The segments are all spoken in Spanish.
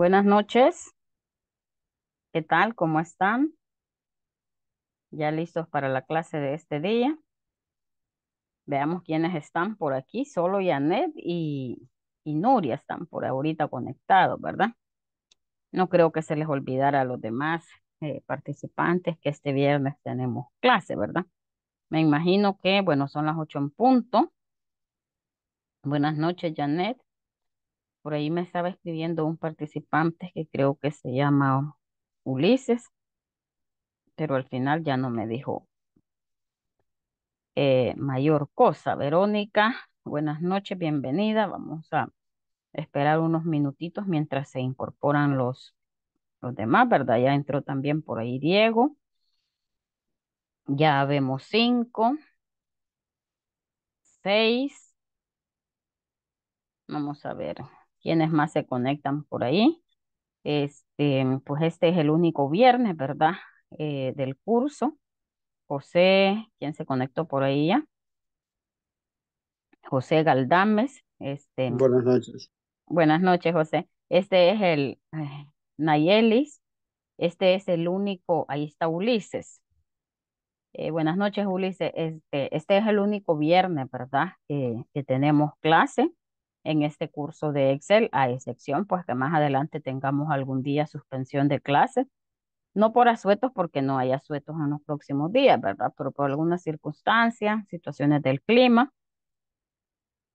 Buenas noches. ¿Qué tal? ¿Cómo están? ¿Ya listos para la clase de este día? Veamos quiénes están por aquí. Solo Janet y, Nuria están por ahorita conectados, ¿verdad? No creo que se les olvidara a los demás eh, participantes que este viernes tenemos clase, ¿verdad? Me imagino que, bueno, son las ocho en punto. Buenas noches, Janet. Por ahí me estaba escribiendo un participante que creo que se llama Ulises, pero al final ya no me dijo eh, mayor cosa. Verónica, buenas noches, bienvenida. Vamos a esperar unos minutitos mientras se incorporan los, los demás, ¿verdad? Ya entró también por ahí Diego. Ya vemos cinco, seis. Vamos a ver. ¿Quiénes más se conectan por ahí. Este, pues este es el único viernes, ¿verdad? Eh, del curso. José, ¿quién se conectó por ahí ya? José Galdames. Este, buenas noches. Buenas noches, José. Este es el eh, Nayelis. Este es el único, ahí está Ulises. Eh, buenas noches, Ulises. Este, este es el único viernes, ¿verdad? que tenemos clase en este curso de Excel, a excepción pues que más adelante tengamos algún día suspensión de clases, no por asuetos porque no hay asuetos en los próximos días, ¿verdad? Pero por algunas circunstancias, situaciones del clima,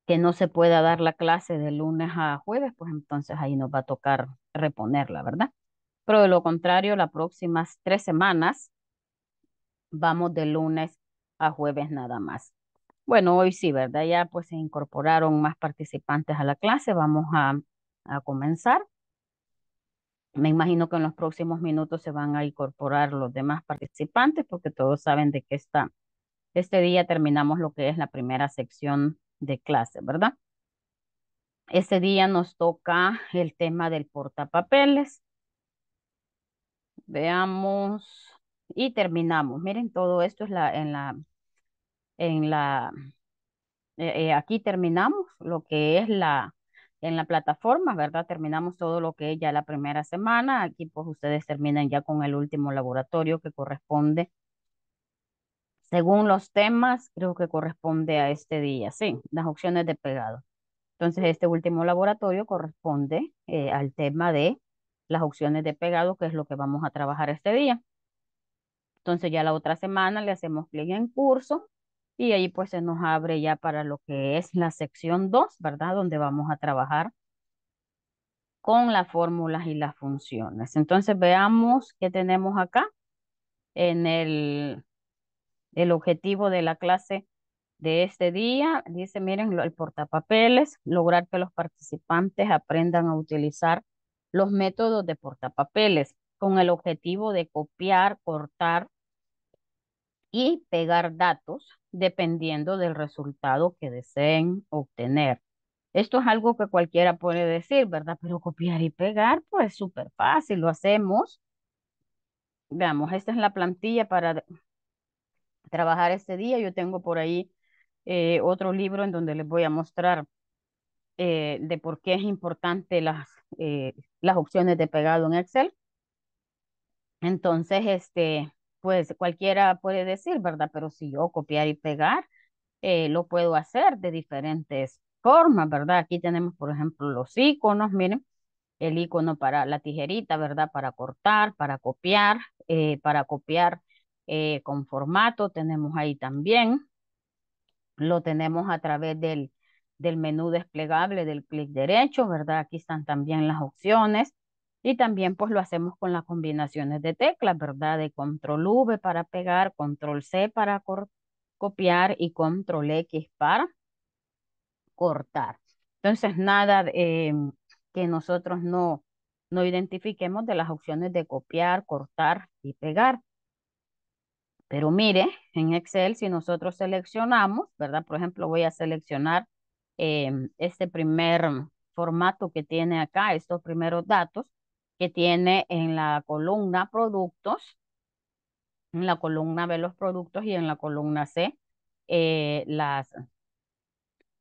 que no se pueda dar la clase de lunes a jueves, pues entonces ahí nos va a tocar reponerla, ¿verdad? Pero de lo contrario, las próximas tres semanas vamos de lunes a jueves nada más. Bueno, hoy sí, ¿verdad? Ya pues se incorporaron más participantes a la clase. Vamos a, comenzar. Me imagino que en los próximos minutos se van a incorporar los demás participantes porque todos saben de qué está. Este día terminamos lo que es la primera sección de clase, ¿verdad? Este día nos toca el tema del portapapeles. Veamos y terminamos. Miren, todo esto es la, en la en la, eh, eh, aquí terminamos lo que es la, en la plataforma, ¿verdad? Terminamos todo lo que es ya la primera semana. Aquí pues ustedes terminan ya con el último laboratorio que corresponde. Según los temas, creo que corresponde a este día, sí, las opciones de pegado. Entonces, este último laboratorio corresponde eh, al tema de las opciones de pegado, que es lo que vamos a trabajar este día. Entonces, ya la otra semana le hacemos clic en curso y ahí pues se nos abre ya para lo que es la sección 2, ¿verdad? Donde vamos a trabajar con las fórmulas y las funciones. Entonces veamos qué tenemos acá en el, el objetivo de la clase de este día. Dice, miren, el portapapeles, lograr que los participantes aprendan a utilizar los métodos de portapapeles con el objetivo de copiar, cortar, y pegar datos dependiendo del resultado que deseen obtener. Esto es algo que cualquiera puede decir, ¿verdad? Pero copiar y pegar, pues súper fácil, lo hacemos. Veamos, esta es la plantilla para trabajar este día. Yo tengo por ahí eh, otro libro en donde les voy a mostrar eh, de por qué es importante las, eh, las opciones de pegado en Excel. Entonces, este, pues cualquiera puede decir, ¿verdad? Pero si yo copiar y pegar, eh, lo puedo hacer de diferentes formas, ¿verdad? Aquí tenemos, por ejemplo, los iconos, miren, el icono para la tijerita, ¿verdad? Para cortar, para copiar, eh, para copiar eh, con formato, tenemos ahí también, lo tenemos a través del, del menú desplegable del clic derecho, ¿verdad? Aquí están también las opciones, y también pues lo hacemos con las combinaciones de teclas, ¿verdad? De control V para pegar, control C para copiar y control X para cortar. Entonces nada em, que nosotros no, identifiquemos de las opciones de copiar, cortar y pegar. Pero mire, en Excel si nosotros seleccionamos, ¿verdad? Por ejemplo voy a seleccionar em, este primer formato que tiene acá, estos primeros datos que tiene en la columna productos, en la columna B los productos y en la columna C eh, las,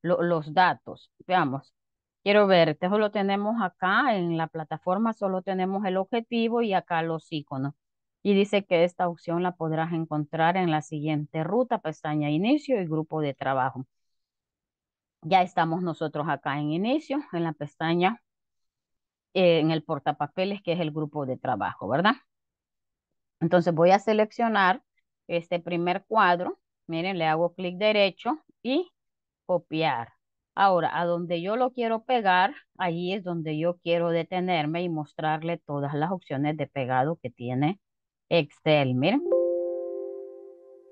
los datos. Veamos, quiero ver, esto lo tenemos acá en la plataforma, solo tenemos el objetivo y acá los iconos. Y dice que esta opción la podrás encontrar en la siguiente ruta, pestaña inicio y grupo de trabajo. Ya estamos nosotros acá en inicio, en la pestaña eh, en el portapapeles, que es el grupo de trabajo, ¿verdad? Entonces voy a seleccionar este primer cuadro, miren, le hago clic derecho y copiar. Ahora, a donde yo lo quiero pegar, ahí es donde yo quiero detenerme y mostrarle todas las opciones de pegado que tiene Excel, miren.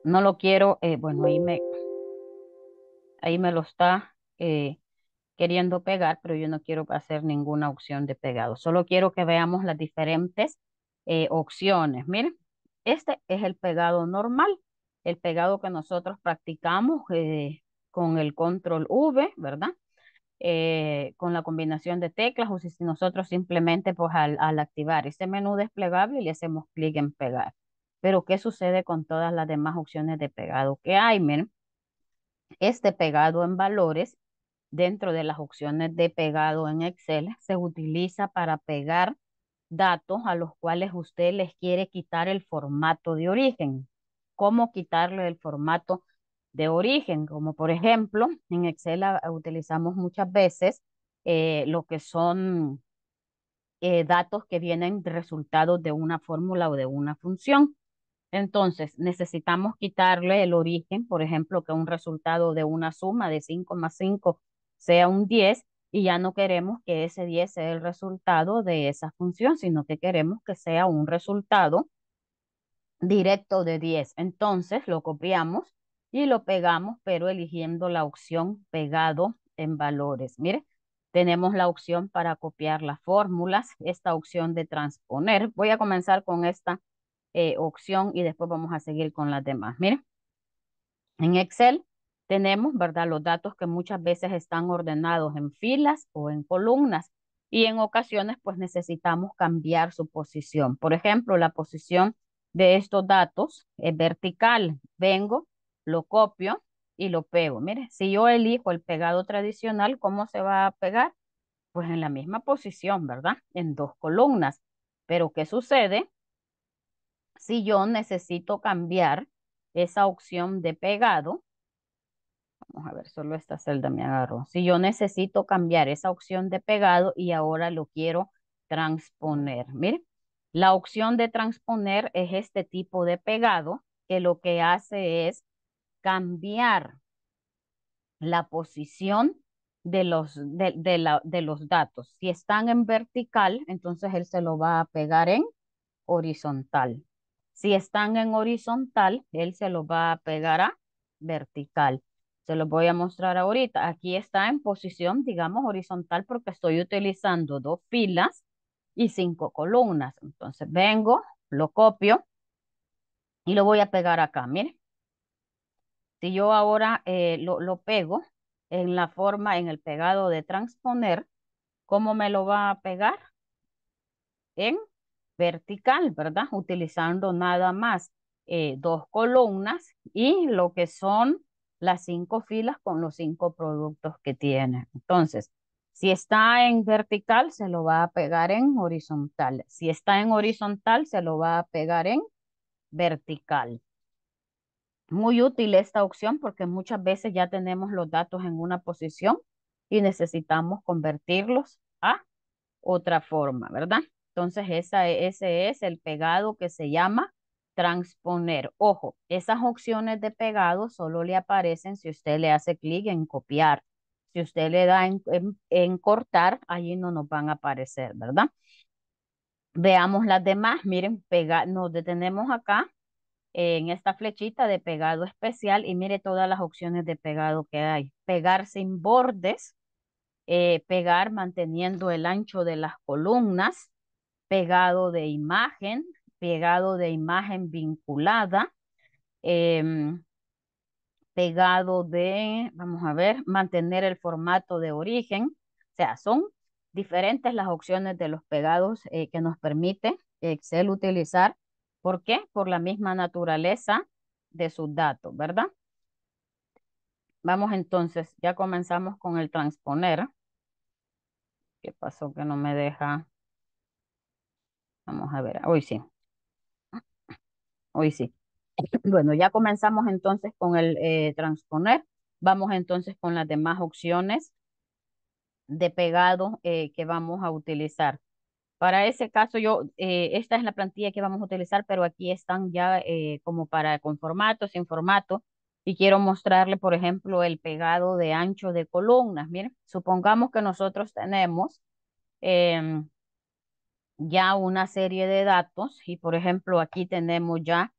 No lo quiero, eh, bueno, ahí me, ahí me lo está eh, queriendo pegar, pero yo no quiero hacer ninguna opción de pegado. Solo quiero que veamos las diferentes eh, opciones. Miren, este es el pegado normal, el pegado que nosotros practicamos eh, con el control V, ¿verdad? Eh, con la combinación de teclas o si nosotros simplemente pues al, activar este menú desplegable le hacemos clic en pegar. Pero ¿qué sucede con todas las demás opciones de pegado que hay? Miren, este pegado en valores dentro de las opciones de pegado en Excel, se utiliza para pegar datos a los cuales usted les quiere quitar el formato de origen. ¿Cómo quitarle el formato de origen? Como por ejemplo, en Excel utilizamos muchas veces eh, lo que son eh, datos que vienen de resultados de una fórmula o de una función. Entonces, necesitamos quitarle el origen, por ejemplo, que un resultado de una suma de 5 más 5 sea un 10 y ya no queremos que ese 10 sea el resultado de esa función, sino que queremos que sea un resultado directo de 10. Entonces lo copiamos y lo pegamos, pero eligiendo la opción pegado en valores. Mire, tenemos la opción para copiar las fórmulas, esta opción de transponer. Voy a comenzar con esta eh, opción y después vamos a seguir con las demás. Mire, en Excel tenemos, ¿verdad? Los datos que muchas veces están ordenados en filas o en columnas y en ocasiones pues necesitamos cambiar su posición. Por ejemplo, la posición de estos datos es vertical. Vengo, lo copio y lo pego. Mire, si yo elijo el pegado tradicional, ¿cómo se va a pegar? Pues en la misma posición, ¿verdad? En dos columnas. Pero ¿qué sucede si yo necesito cambiar esa opción de pegado Vamos a ver, solo esta celda me agarró. Si yo necesito cambiar esa opción de pegado y ahora lo quiero transponer. Mire, la opción de transponer es este tipo de pegado que lo que hace es cambiar la posición de los, la, de los datos. Si están en vertical, entonces él se lo va a pegar en horizontal. Si están en horizontal, él se lo va a pegar a vertical. Se los voy a mostrar ahorita. Aquí está en posición, digamos, horizontal porque estoy utilizando dos filas y cinco columnas. Entonces vengo, lo copio y lo voy a pegar acá. Miren, si yo ahora eh, lo, pego en la forma, en el pegado de transponer, ¿cómo me lo va a pegar? En vertical, ¿verdad? Utilizando nada más eh, dos columnas y lo que son las cinco filas con los cinco productos que tiene. Entonces, si está en vertical, se lo va a pegar en horizontal. Si está en horizontal, se lo va a pegar en vertical. Muy útil esta opción porque muchas veces ya tenemos los datos en una posición y necesitamos convertirlos a otra forma, ¿verdad? Entonces esa, ese es el pegado que se llama transponer. Ojo, esas opciones de pegado solo le aparecen si usted le hace clic en copiar. Si usted le da en, cortar, allí no nos van a aparecer, ¿verdad? Veamos las demás. Miren, pega, nos detenemos acá en esta flechita de pegado especial y mire todas las opciones de pegado que hay. Pegar sin bordes, eh, pegar manteniendo el ancho de las columnas, pegado de imagen, pegado de imagen vinculada, em, pegado de, vamos a ver, mantener el formato de origen. O sea, son diferentes las opciones de los pegados eh, que nos permite Excel utilizar. ¿Por qué? Por la misma naturaleza de sus datos, ¿verdad? Vamos entonces, ya comenzamos con el transponer. ¿Qué pasó que no me deja? Vamos a ver, hoy ah, sí. Hoy sí. Bueno, ya comenzamos entonces con el eh, transponer. Vamos entonces con las demás opciones de pegado eh, que vamos a utilizar. Para ese caso, yo, eh, esta es la plantilla que vamos a utilizar, pero aquí están ya como para con formato, sin formato. Y quiero mostrarle, por ejemplo, el pegado de ancho de columnas. Miren, supongamos que nosotros tenemos, em, ya una serie de datos y por ejemplo aquí tenemos ya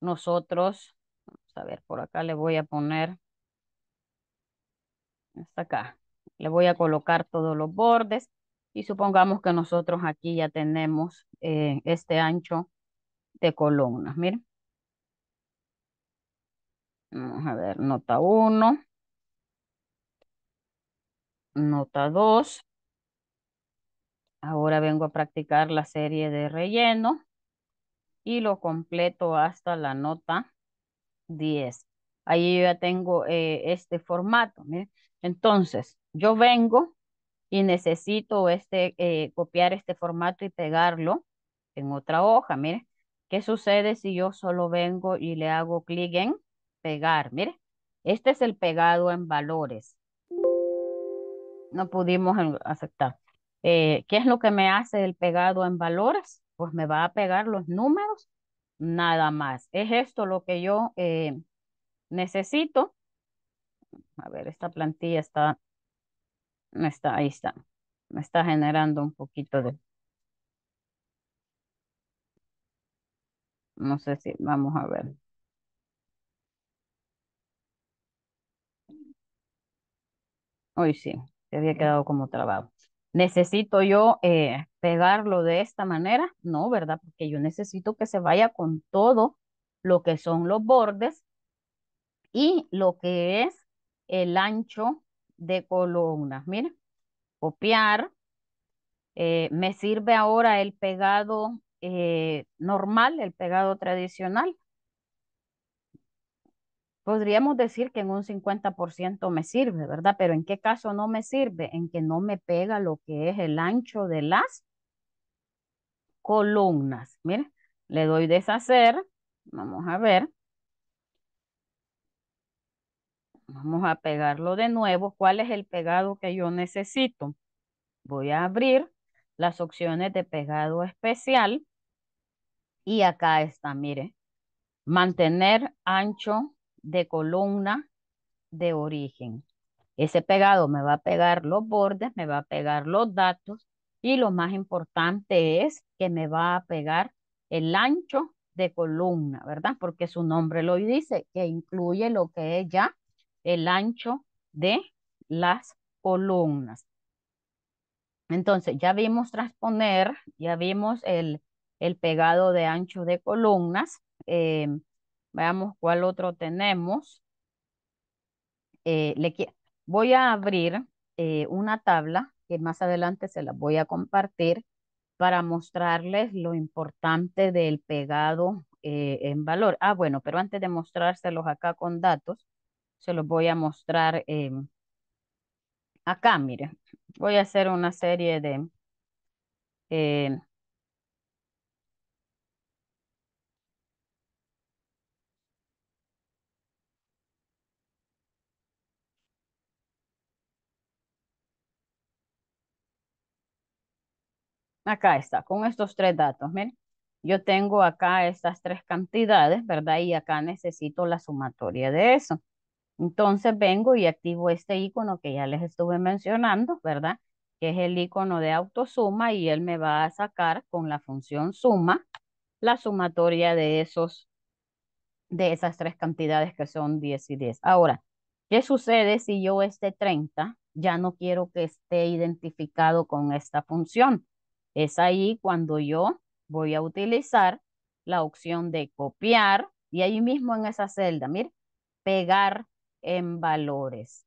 nosotros, vamos a ver, por acá le voy a poner, hasta acá, le voy a colocar todos los bordes y supongamos que nosotros aquí ya tenemos eh, este ancho de columnas, miren. Vamos a ver, nota 1, nota 2, Ahora vengo a practicar la serie de relleno y lo completo hasta la nota 10. Ahí ya tengo eh, este formato. Entonces, yo vengo y necesito este, eh, copiar este formato y pegarlo en otra hoja. Mire, ¿qué sucede si yo solo vengo y le hago clic en pegar? Mire, este es el pegado en valores. No pudimos aceptar. Eh, ¿Qué es lo que me hace el pegado en valores? Pues me va a pegar los números, nada más. Es esto lo que yo eh, necesito. A ver, esta plantilla está, está, ahí está. Me está generando un poquito de... No sé si, vamos a ver. Hoy sí, se había quedado como trabajo necesito yo eh, pegarlo de esta manera, no, ¿verdad? Porque yo necesito que se vaya con todo lo que son los bordes y lo que es el ancho de columnas. Miren, copiar. Eh, me sirve ahora el pegado eh, normal, el pegado tradicional podríamos decir que en un 50% me sirve, ¿verdad? Pero ¿en qué caso no me sirve? En que no me pega lo que es el ancho de las columnas. Mire, le doy deshacer. Vamos a ver. Vamos a pegarlo de nuevo. ¿Cuál es el pegado que yo necesito? Voy a abrir las opciones de pegado especial. Y acá está, mire. Mantener ancho de columna de origen. Ese pegado me va a pegar los bordes, me va a pegar los datos y lo más importante es que me va a pegar el ancho de columna, ¿verdad? Porque su nombre lo dice, que incluye lo que es ya el ancho de las columnas. Entonces, ya vimos transponer, ya vimos el, pegado de ancho de columnas. Eh, Veamos cuál otro tenemos. Eh, voy a abrir eh, una tabla que más adelante se la voy a compartir para mostrarles lo importante del pegado eh, en valor. Ah, bueno, pero antes de mostrárselos acá con datos, se los voy a mostrar acá, miren. Voy a hacer una serie de Acá está, con estos tres datos, miren. Yo tengo acá estas tres cantidades, ¿verdad? Y acá necesito la sumatoria de eso. Entonces vengo y activo este icono que ya les estuve mencionando, ¿verdad? Que es el icono de autosuma y él me va a sacar con la función suma la sumatoria de esos de esas tres cantidades que son 10 y 10. Ahora, ¿qué sucede si yo este 30 ya no quiero que esté identificado con esta función? Es ahí cuando yo voy a utilizar la opción de copiar y ahí mismo en esa celda, mire, pegar en valores.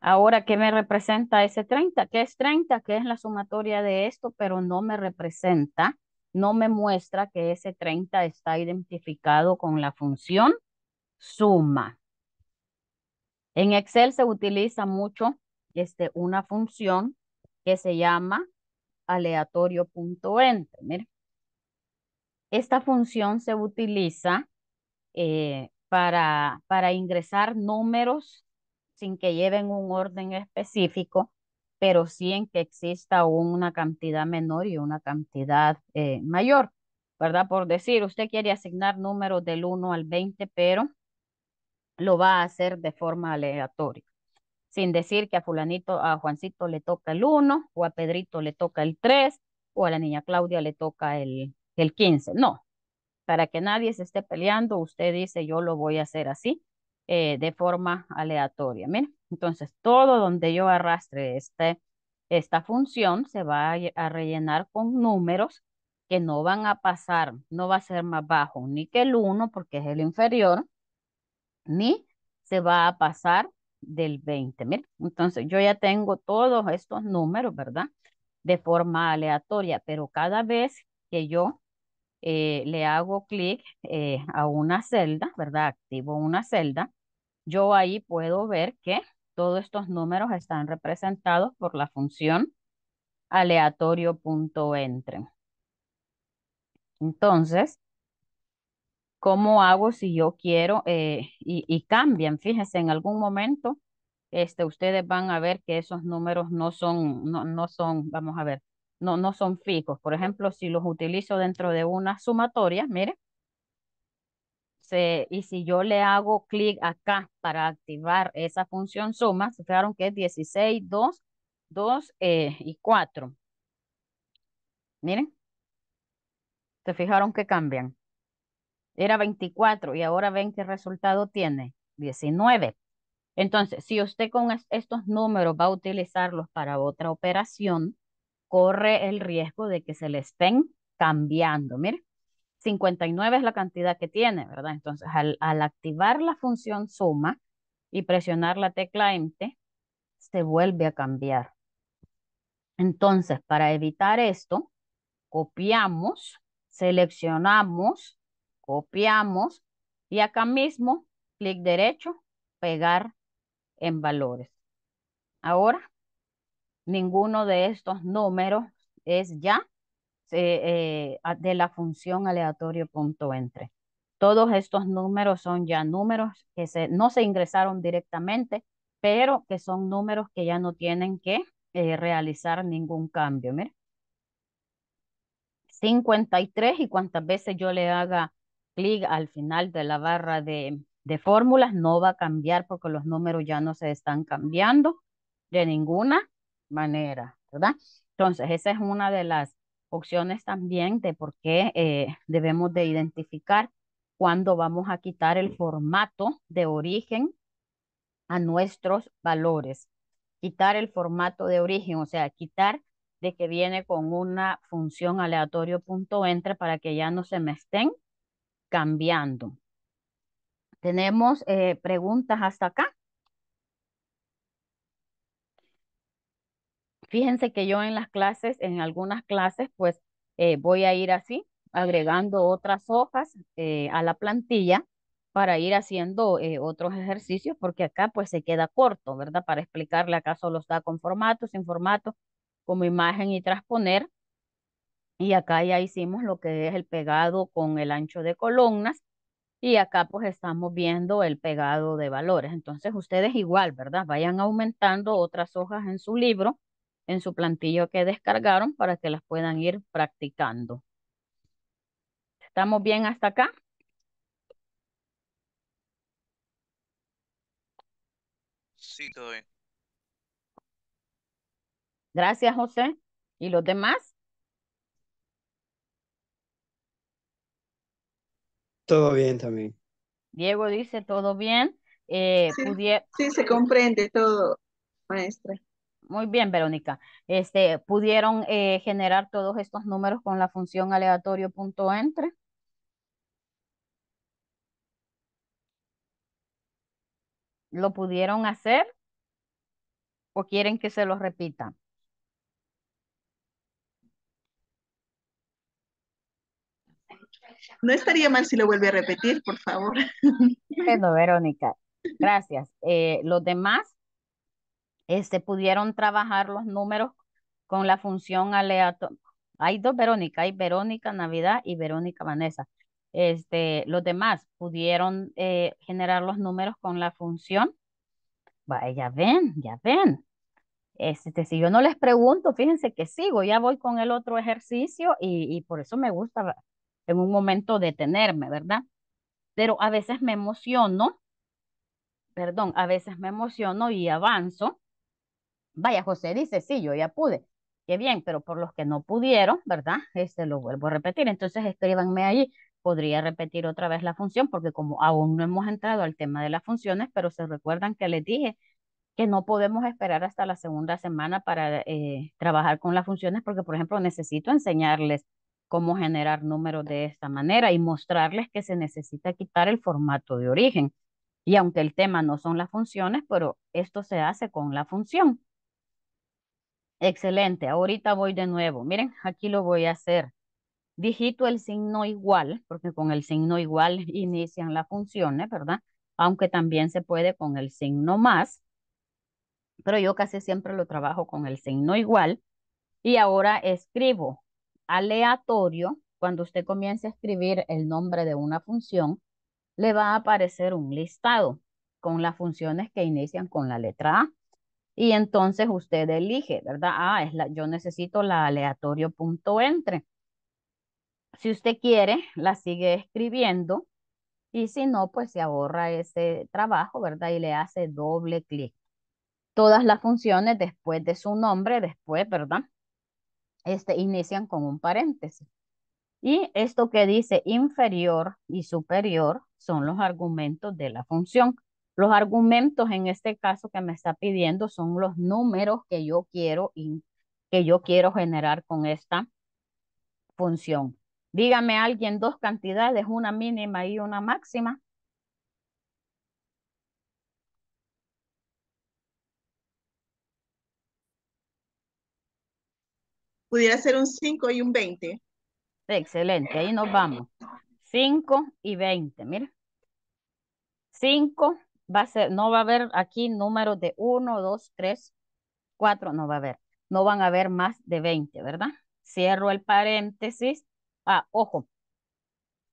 Ahora, ¿qué me representa ese 30? ¿Qué es 30? ¿Qué es la sumatoria de esto? Pero no me representa, no me muestra que ese 30 está identificado con la función suma. En Excel se utiliza mucho este, una función que se llama aleatorio.ent. Esta función se utiliza eh, para, para ingresar números sin que lleven un orden específico, pero sí en que exista una cantidad menor y una cantidad eh, mayor, ¿verdad? Por decir, usted quiere asignar números del 1 al 20, pero lo va a hacer de forma aleatoria sin decir que a fulanito, a Juancito le toca el 1, o a Pedrito le toca el 3, o a la niña Claudia le toca el, el 15. No, para que nadie se esté peleando, usted dice yo lo voy a hacer así, eh, de forma aleatoria. Miren, entonces todo donde yo arrastre este, esta función se va a, a rellenar con números que no van a pasar, no va a ser más bajo ni que el 1 porque es el inferior, ni se va a pasar del 20. entonces yo ya tengo todos estos números, ¿verdad? De forma aleatoria, pero cada vez que yo eh, le hago clic eh, a una celda, ¿verdad? Activo una celda, yo ahí puedo ver que todos estos números están representados por la función aleatorio.entre. Entonces, ¿Cómo hago si yo quiero eh, y, cambian? Fíjense, en algún momento este, ustedes van a ver que esos números no son, no, no son, vamos a ver, no, no son fijos. Por ejemplo, si los utilizo dentro de una sumatoria, miren. se, y si yo le hago clic acá para activar esa función suma, se fijaron que es 16, 2, 2 y 4. Miren, se fijaron que cambian era 24 y ahora ven qué resultado tiene, 19. Entonces, si usted con estos números va a utilizarlos para otra operación, corre el riesgo de que se le estén cambiando. Mire, 59 es la cantidad que tiene, ¿verdad? Entonces, al, activar la función suma y presionar la tecla enter, se vuelve a cambiar. Entonces, para evitar esto, copiamos, seleccionamos copiamos y acá mismo, clic derecho, pegar en valores. Ahora, ninguno de estos números es ya eh, eh, de la función aleatorio.entre. Todos estos números son ya números que se, no se ingresaron directamente, pero que son números que ya no tienen que eh, realizar ningún cambio. Mire. 53 y cuántas veces yo le haga al final de la barra de, de fórmulas, no va a cambiar porque los números ya no se están cambiando de ninguna manera, ¿verdad? Entonces, esa es una de las opciones también de por qué eh, debemos de identificar cuándo vamos a quitar el formato de origen a nuestros valores. Quitar el formato de origen, o sea, quitar de que viene con una función aleatorio punto entre para que ya no se me estén cambiando. Tenemos eh, preguntas hasta acá. Fíjense que yo en las clases, en algunas clases, pues eh, voy a ir así, agregando otras hojas eh, a la plantilla para ir haciendo otros ejercicios, porque acá pues se queda corto, ¿verdad? Para explicarle acá solo está con formato, sin formato, como imagen y transponer. Y acá ya hicimos lo que es el pegado con el ancho de columnas. Y acá pues estamos viendo el pegado de valores. Entonces ustedes igual, ¿verdad? Vayan aumentando otras hojas en su libro, en su plantillo que descargaron para que las puedan ir practicando. ¿Estamos bien hasta acá? Sí, todo bien. Gracias, José. ¿Y los demás? Todo bien también. Diego dice, ¿todo bien? Eh, sí, se comprende todo, maestra. Muy bien, Verónica. Este, ¿Pudieron eh, generar todos estos números con la función entre? ¿Lo pudieron hacer? ¿O quieren que se los repita? No estaría mal si lo vuelve a repetir, por favor. Bueno, Verónica, gracias. Eh, los demás este, pudieron trabajar los números con la función aleatoria. Hay dos Verónica, hay Verónica Navidad y Verónica Vanessa. Este, los demás pudieron eh, generar los números con la función. Vaya, ya ven, ya ven. Este, si yo no les pregunto, fíjense que sigo, ya voy con el otro ejercicio y por eso me gusta en un momento detenerme, ¿verdad? Pero a veces me emociono, perdón, a veces me emociono y avanzo. Vaya, José dice, sí, yo ya pude. Qué bien, pero por los que no pudieron, ¿verdad? Este lo vuelvo a repetir. Entonces escríbanme ahí. Podría repetir otra vez la función porque como aún no hemos entrado al tema de las funciones, pero se recuerdan que les dije que no podemos esperar hasta la segunda semana para eh, trabajar con las funciones porque, por ejemplo, necesito enseñarles cómo generar números de esta manera y mostrarles que se necesita quitar el formato de origen. Y aunque el tema no son las funciones, pero esto se hace con la función. Excelente, ahorita voy de nuevo. Miren, aquí lo voy a hacer. Digito el signo igual, porque con el signo igual inician las funciones, ¿verdad? Aunque también se puede con el signo más, pero yo casi siempre lo trabajo con el signo igual. Y ahora escribo aleatorio, cuando usted comience a escribir el nombre de una función, le va a aparecer un listado con las funciones que inician con la letra A. Y entonces usted elige, ¿verdad? Ah, es la, yo necesito la aleatorio.entre. Si usted quiere, la sigue escribiendo y si no, pues se ahorra ese trabajo, ¿verdad? Y le hace doble clic. Todas las funciones después de su nombre, después, ¿verdad? este, inician con un paréntesis. Y esto que dice inferior y superior son los argumentos de la función. Los argumentos en este caso que me está pidiendo son los números que yo quiero, que yo quiero generar con esta función. Dígame alguien dos cantidades, una mínima y una máxima. pudiera ser un 5 y un 20. Excelente, ahí nos vamos. 5 y 20, mira. 5 va a ser, no va a haber aquí números de 1, 2, 3, 4, no va a haber. No van a haber más de 20, ¿verdad? Cierro el paréntesis. Ah, ojo.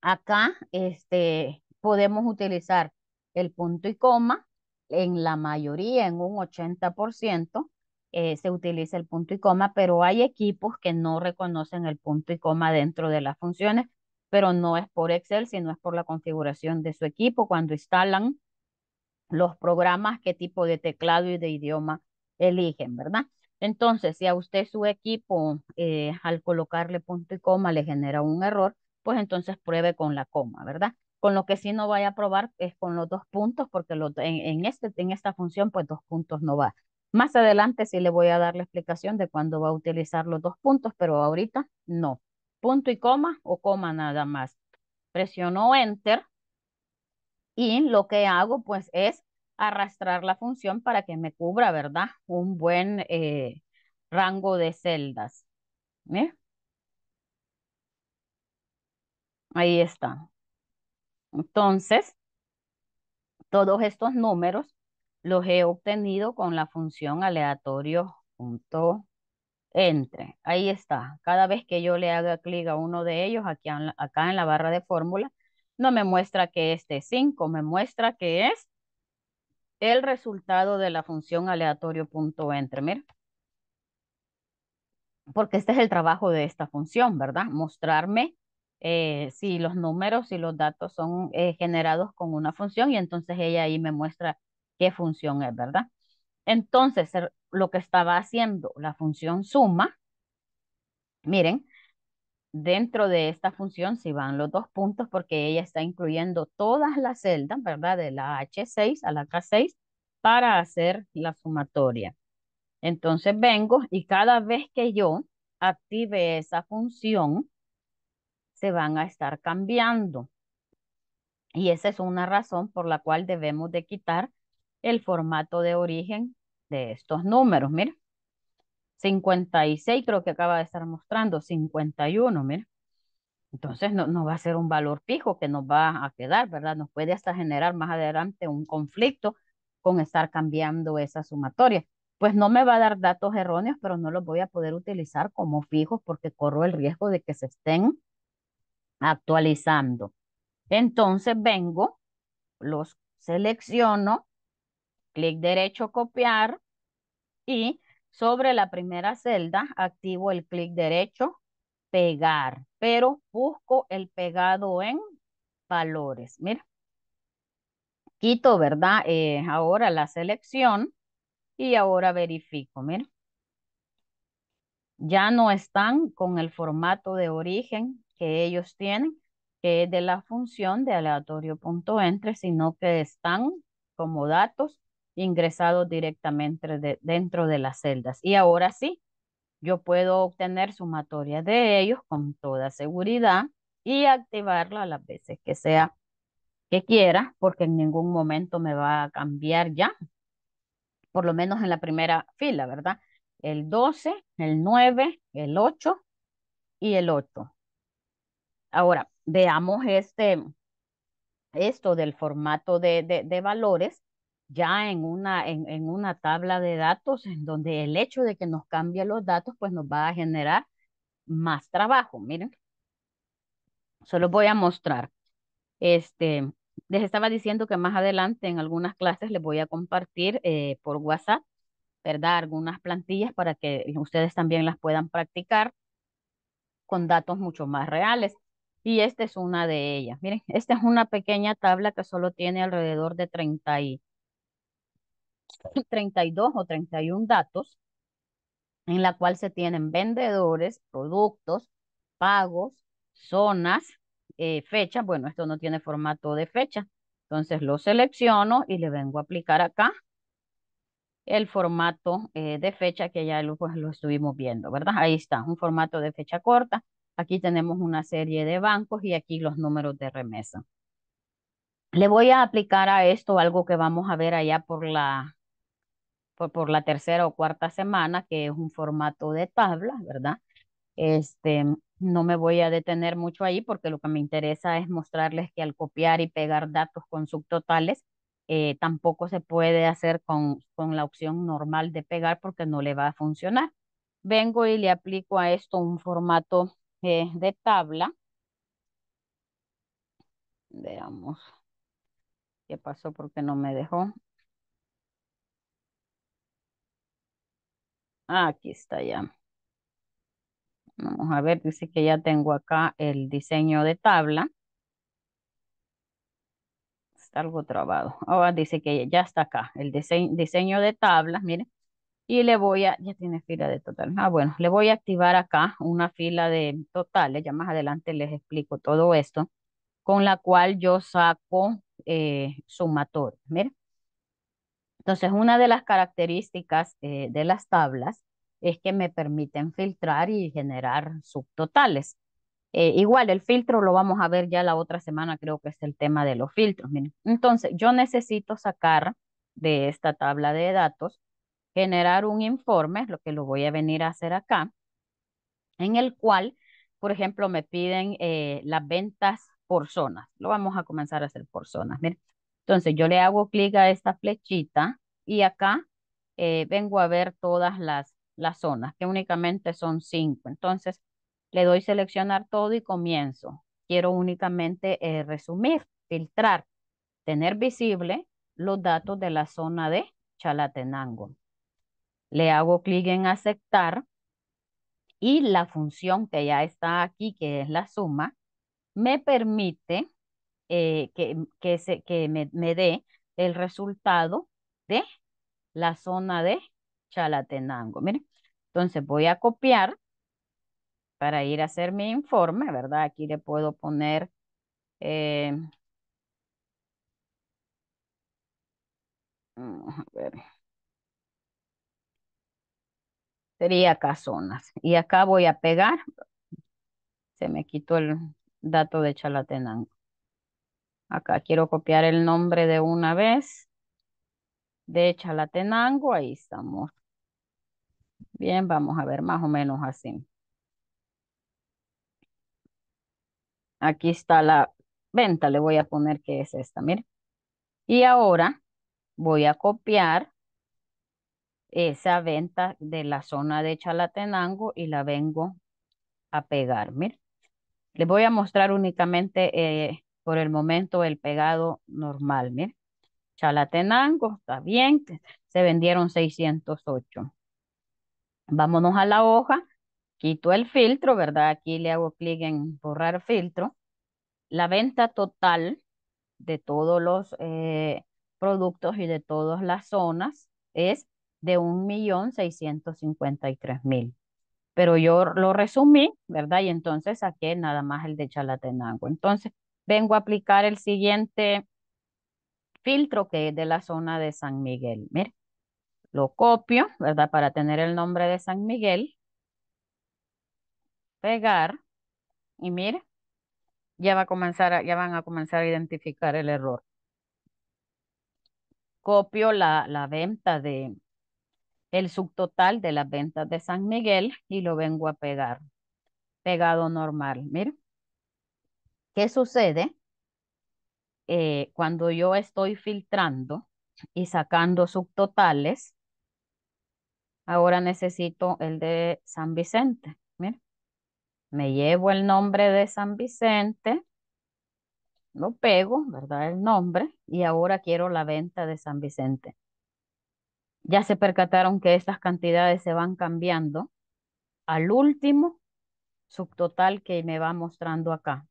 Acá este, podemos utilizar el punto y coma en la mayoría, en un 80%, eh, se utiliza el punto y coma, pero hay equipos que no reconocen el punto y coma dentro de las funciones, pero no es por Excel, sino es por la configuración de su equipo cuando instalan los programas, qué tipo de teclado y de idioma eligen, ¿verdad? Entonces, si a usted su equipo eh, al colocarle punto y coma le genera un error, pues entonces pruebe con la coma, ¿verdad? Con lo que sí no vaya a probar es con los dos puntos, porque en, este, en esta función, pues dos puntos no va. Más adelante sí le voy a dar la explicación de cuándo va a utilizar los dos puntos, pero ahorita no. Punto y coma o coma nada más. Presiono Enter y lo que hago pues es arrastrar la función para que me cubra, ¿verdad? Un buen eh, rango de celdas. ¿Eh? Ahí está. Entonces, todos estos números los he obtenido con la función aleatorio entre. Ahí está. Cada vez que yo le haga clic a uno de ellos, aquí acá en la barra de fórmula, no me muestra que este 5, me muestra que es el resultado de la función aleatorio punto Porque este es el trabajo de esta función, ¿verdad? Mostrarme eh, si los números y los datos son eh, generados con una función y entonces ella ahí me muestra qué función es, ¿verdad? Entonces, lo que estaba haciendo la función suma, miren, dentro de esta función si van los dos puntos porque ella está incluyendo todas las celdas, ¿verdad? De la H6 a la K6 para hacer la sumatoria. Entonces vengo y cada vez que yo active esa función, se van a estar cambiando. Y esa es una razón por la cual debemos de quitar el formato de origen de estos números, mira. 56 creo que acaba de estar mostrando, 51, mira. Entonces no, no, va a ser un valor fijo que nos va a quedar, ¿verdad? Nos puede hasta generar más adelante un conflicto con estar cambiando esa sumatoria. Pues no me va a dar datos erróneos, pero no los voy a poder utilizar como fijos porque corro el riesgo de que se estén actualizando. Entonces vengo, los selecciono Clic derecho, copiar. Y sobre la primera celda activo el clic derecho, pegar. Pero busco el pegado en valores. Mira. Quito, ¿verdad? Eh, ahora la selección. Y ahora verifico, mira. Ya no están con el formato de origen que ellos tienen, que es de la función de entre, sino que están como datos ingresado directamente dentro de las celdas. Y ahora sí, yo puedo obtener sumatoria de ellos con toda seguridad y activarla las veces que sea que quiera, porque en ningún momento me va a cambiar ya, por lo menos en la primera fila, ¿verdad? El 12, el 9, el 8 y el 8. Ahora, veamos este, esto del formato de, de valores ya en una, en, una tabla de datos en donde el hecho de que nos cambie los datos pues nos va a generar más trabajo. Miren, solo voy a mostrar. Este, les estaba diciendo que más adelante en algunas clases les voy a compartir eh, por WhatsApp, ¿verdad? Algunas plantillas para que ustedes también las puedan practicar con datos mucho más reales. Y esta es una de ellas. Miren, esta es una pequeña tabla que solo tiene alrededor de 30 y 32 o 31 datos en la cual se tienen vendedores, productos, pagos, zonas, eh, fechas. Bueno, esto no tiene formato de fecha. Entonces lo selecciono y le vengo a aplicar acá el formato eh, de fecha que ya lo, pues, lo estuvimos viendo, ¿verdad? Ahí está, un formato de fecha corta. Aquí tenemos una serie de bancos y aquí los números de remesa. Le voy a aplicar a esto algo que vamos a ver allá por la por, la tercera o cuarta semana, que es un formato de tabla, ¿verdad? Este, no me voy a detener mucho ahí porque lo que me interesa es mostrarles que al copiar y pegar datos con subtotales, eh, tampoco se puede hacer con, con la opción normal de pegar porque no le va a funcionar. Vengo y le aplico a esto un formato eh, de tabla. Veamos qué pasó porque no me dejó. Ah, aquí está ya. Vamos a ver, dice que ya tengo acá el diseño de tabla. Está algo trabado. Ahora dice que ya está acá el diseño, de tablas, miren. Y le voy a, ya tiene fila de total. Ah, bueno, le voy a activar acá una fila de totales. Ya más adelante les explico todo esto. Con la cual yo saco eh, Miren. Entonces, una de las características eh, de las tablas es que me permiten filtrar y generar subtotales. Eh, igual, el filtro lo vamos a ver ya la otra semana, creo que es el tema de los filtros. Entonces, yo necesito sacar de esta tabla de datos, generar un informe, lo que lo voy a venir a hacer acá, en el cual, por ejemplo, me piden eh, las ventas por zonas. Lo vamos a comenzar a hacer por zonas. Miren. Entonces yo le hago clic a esta flechita y acá eh, vengo a ver todas las, las zonas, que únicamente son cinco. Entonces le doy seleccionar todo y comienzo. Quiero únicamente eh, resumir, filtrar, tener visible los datos de la zona de Chalatenango. Le hago clic en aceptar y la función que ya está aquí, que es la suma, me permite eh, que, que, se, que me, dé el resultado de la zona de Chalatenango. Miren, entonces voy a copiar para ir a hacer mi informe, ¿verdad? Aquí le puedo poner... Eh, mm, Sería acá zonas. Y acá voy a pegar. Se me quitó el dato de Chalatenango. Acá quiero copiar el nombre de una vez. De Chalatenango, ahí estamos. Bien, vamos a ver más o menos así. Aquí está la venta, le voy a poner que es esta, mire. Y ahora voy a copiar esa venta de la zona de Chalatenango y la vengo a pegar, mire. Les voy a mostrar únicamente eh, por el momento el pegado normal. Mire. Chalatenango, está bien, se vendieron 608. Vámonos a la hoja, quito el filtro, ¿verdad? Aquí le hago clic en borrar filtro. La venta total de todos los eh, productos y de todas las zonas es de 1.653.000. Pero yo lo resumí, ¿verdad? Y entonces saqué nada más el de Chalatenango. Entonces, vengo a aplicar el siguiente filtro que es de la zona de San Miguel. Mira, lo copio, ¿verdad? Para tener el nombre de San Miguel. Pegar. Y mira, ya va a comenzar, ya van a comenzar a identificar el error. Copio la, la venta de, el subtotal de las ventas de San Miguel y lo vengo a pegar. Pegado normal, Mira. ¿Qué sucede eh, cuando yo estoy filtrando y sacando subtotales? Ahora necesito el de San Vicente. Me llevo el nombre de San Vicente, lo pego, ¿verdad? El nombre, y ahora quiero la venta de San Vicente. Ya se percataron que estas cantidades se van cambiando al último subtotal que me va mostrando acá.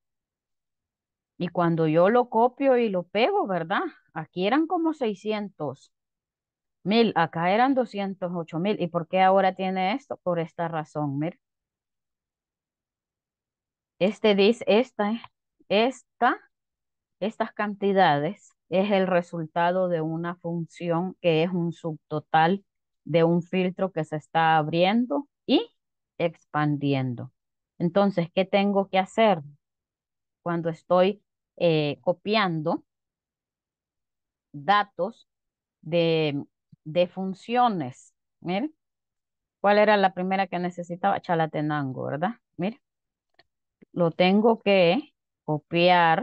Y cuando yo lo copio y lo pego, ¿verdad? Aquí eran como 600 mil, acá eran 208.000. mil. ¿Y por qué ahora tiene esto? Por esta razón, miren. Este dice, esta, esta, estas cantidades es el resultado de una función que es un subtotal de un filtro que se está abriendo y expandiendo. Entonces, ¿qué tengo que hacer cuando estoy eh, copiando datos de, de funciones. ¿cuál era la primera que necesitaba? Chalatenango, ¿verdad? Mire, lo tengo que copiar,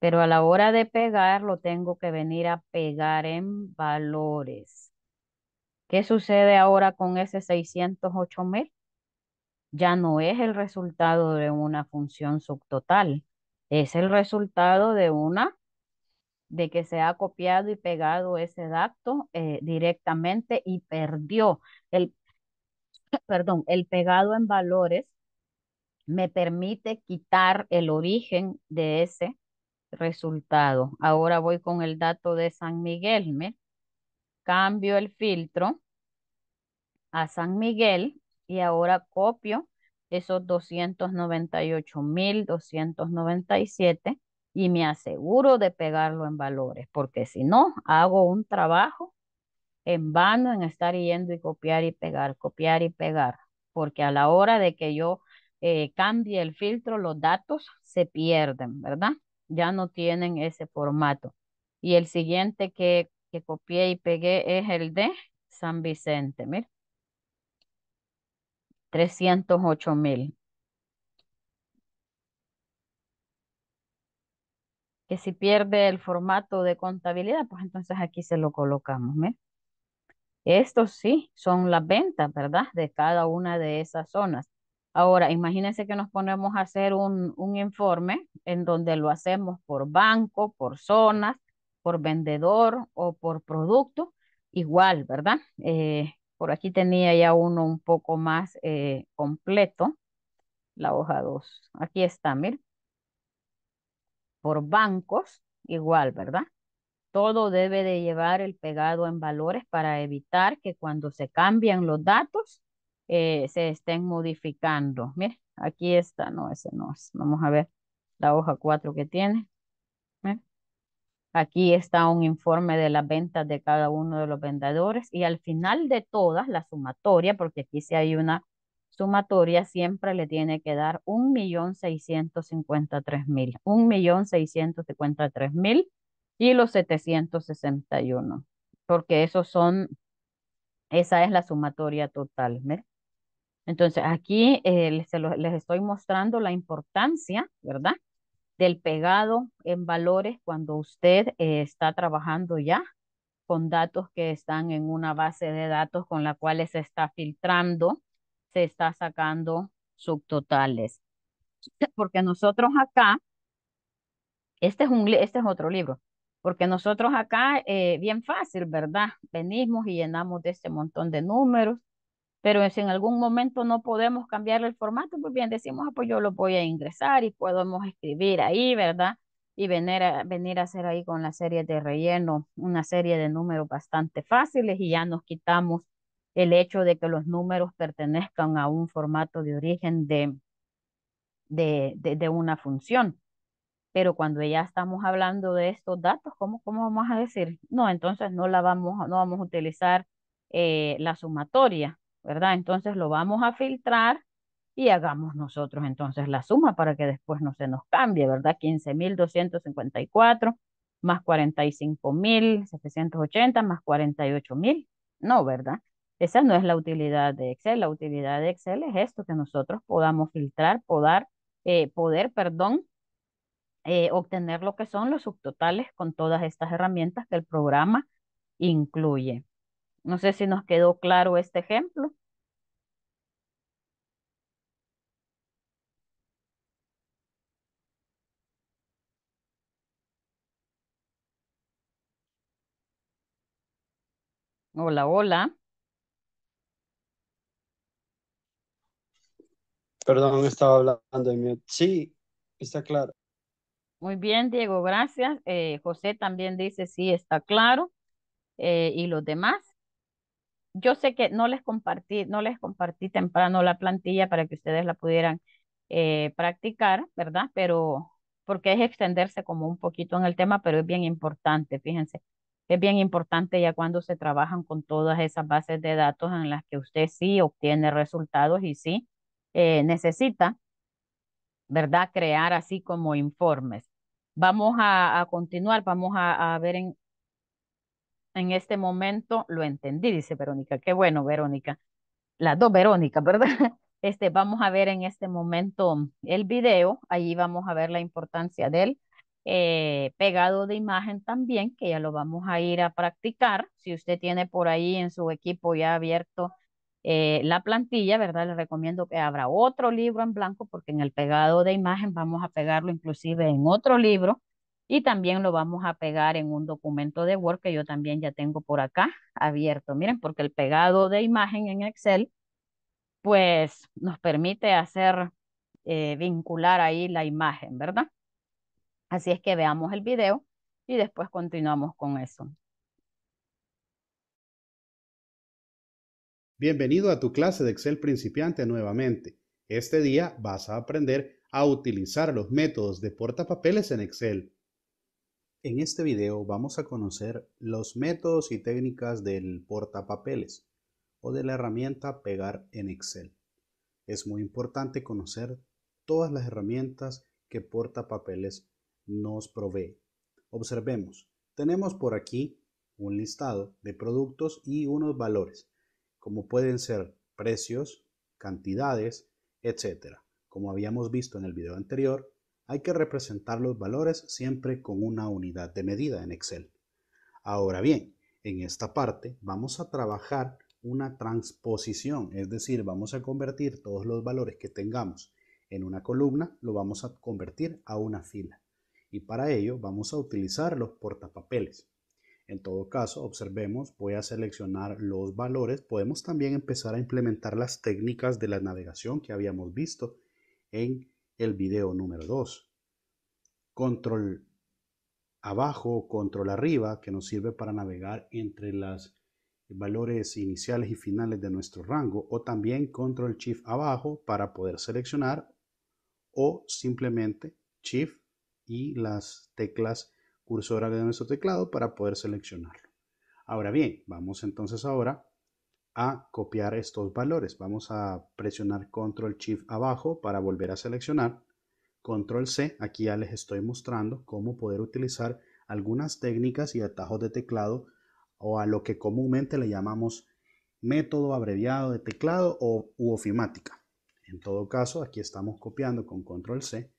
pero a la hora de pegar lo tengo que venir a pegar en valores. ¿Qué sucede ahora con ese 608 mil? Ya no es el resultado de una función subtotal es el resultado de una, de que se ha copiado y pegado ese dato eh, directamente y perdió el, perdón, el pegado en valores me permite quitar el origen de ese resultado. Ahora voy con el dato de San Miguel. ¿me? Cambio el filtro a San Miguel y ahora copio esos 298.297 y me aseguro de pegarlo en valores, porque si no, hago un trabajo en vano en estar yendo y copiar y pegar, copiar y pegar, porque a la hora de que yo eh, cambie el filtro, los datos se pierden, ¿verdad? Ya no tienen ese formato. Y el siguiente que, que copié y pegué es el de San Vicente, mira. 308 mil. Que si pierde el formato de contabilidad, pues entonces aquí se lo colocamos. ¿me? Estos sí son las ventas, ¿verdad? De cada una de esas zonas. Ahora, imagínense que nos ponemos a hacer un, un informe en donde lo hacemos por banco, por zonas, por vendedor o por producto. Igual, ¿verdad? Eh, por aquí tenía ya uno un poco más eh, completo, la hoja 2. Aquí está, miren. Por bancos, igual, ¿verdad? Todo debe de llevar el pegado en valores para evitar que cuando se cambian los datos eh, se estén modificando. Miren, aquí está, no, ese no es. Vamos a ver la hoja 4 que tiene. Miren. Aquí está un informe de las ventas de cada uno de los vendedores y al final de todas, la sumatoria, porque aquí si hay una sumatoria, siempre le tiene que dar 1.653.000, 1.653.000 y los 761, porque esos son, esa es la sumatoria total. Entonces aquí eh, les, les estoy mostrando la importancia, ¿verdad? del pegado en valores cuando usted eh, está trabajando ya con datos que están en una base de datos con la cual se está filtrando, se está sacando subtotales. Porque nosotros acá, este es, un, este es otro libro, porque nosotros acá, eh, bien fácil, ¿verdad? Venimos y llenamos de este montón de números, pero si en algún momento no podemos cambiarle el formato, pues bien, decimos, ah, pues yo lo voy a ingresar y podemos escribir ahí, ¿verdad? Y venir a, venir a hacer ahí con la serie de relleno una serie de números bastante fáciles y ya nos quitamos el hecho de que los números pertenezcan a un formato de origen de, de, de, una función. Pero cuando ya estamos hablando de estos datos, ¿cómo, cómo vamos a decir? No, entonces no la vamos, no vamos a utilizar eh, la sumatoria, ¿verdad? Entonces lo vamos a filtrar y hagamos nosotros entonces la suma para que después no se nos cambie, ¿verdad? 15.254 más 45.780 más 48.000. No, ¿verdad? Esa no es la utilidad de Excel. La utilidad de Excel es esto, que nosotros podamos filtrar, eh, poder, perdón, eh, obtener lo que son los subtotales con todas estas herramientas que el programa incluye. No sé si nos quedó claro este ejemplo. Hola, hola. Perdón, estaba hablando de mi Sí, está claro. Muy bien, Diego, gracias. Eh, José también dice sí, está claro. Eh, ¿Y los demás? yo sé que no les compartí, no les compartí temprano la plantilla para que ustedes la pudieran eh, practicar, ¿verdad? Pero porque es extenderse como un poquito en el tema, pero es bien importante, fíjense, es bien importante ya cuando se trabajan con todas esas bases de datos en las que usted sí obtiene resultados y sí eh, necesita, ¿verdad? Crear así como informes. Vamos a, continuar, vamos a ver en, en este momento lo entendí, dice Verónica. Qué bueno, Verónica. Las dos Verónica ¿verdad? Este, vamos a ver en este momento el video. Allí vamos a ver la importancia del eh, pegado de imagen también, que ya lo vamos a ir a practicar. Si usted tiene por ahí en su equipo ya abierto eh, la plantilla, ¿verdad? Le recomiendo que abra otro libro en blanco porque en el pegado de imagen vamos a pegarlo inclusive en otro libro y también lo vamos a pegar en un documento de Word que yo también ya tengo por acá abierto. Miren, porque el pegado de imagen en Excel, pues nos permite hacer, eh, vincular ahí la imagen, ¿verdad? Así es que veamos el video y después continuamos con eso. Bienvenido a tu clase de Excel principiante nuevamente. Este día vas a aprender a utilizar los métodos de portapapeles en Excel. En este video vamos a conocer los métodos y técnicas del portapapeles o de la herramienta pegar en Excel. Es muy importante conocer todas las herramientas que portapapeles nos provee. Observemos, tenemos por aquí un listado de productos y unos valores, como pueden ser precios, cantidades, etc. Como habíamos visto en el video anterior, hay que representar los valores siempre con una unidad de medida en Excel. Ahora bien, en esta parte vamos a trabajar una transposición, es decir, vamos a convertir todos los valores que tengamos en una columna, lo vamos a convertir a una fila. Y para ello vamos a utilizar los portapapeles. En todo caso, observemos, voy a seleccionar los valores. Podemos también empezar a implementar las técnicas de la navegación que habíamos visto en el video número 2. Control abajo, control arriba, que nos sirve para navegar entre los valores iniciales y finales de nuestro rango, o también control shift abajo para poder seleccionar, o simplemente shift y las teclas cursoras de nuestro teclado para poder seleccionarlo. Ahora bien, vamos entonces ahora a copiar estos valores. Vamos a presionar Control Shift abajo para volver a seleccionar. Control C, aquí ya les estoy mostrando cómo poder utilizar algunas técnicas y atajos de teclado o a lo que comúnmente le llamamos método abreviado de teclado o u ofimática. En todo caso, aquí estamos copiando con Control C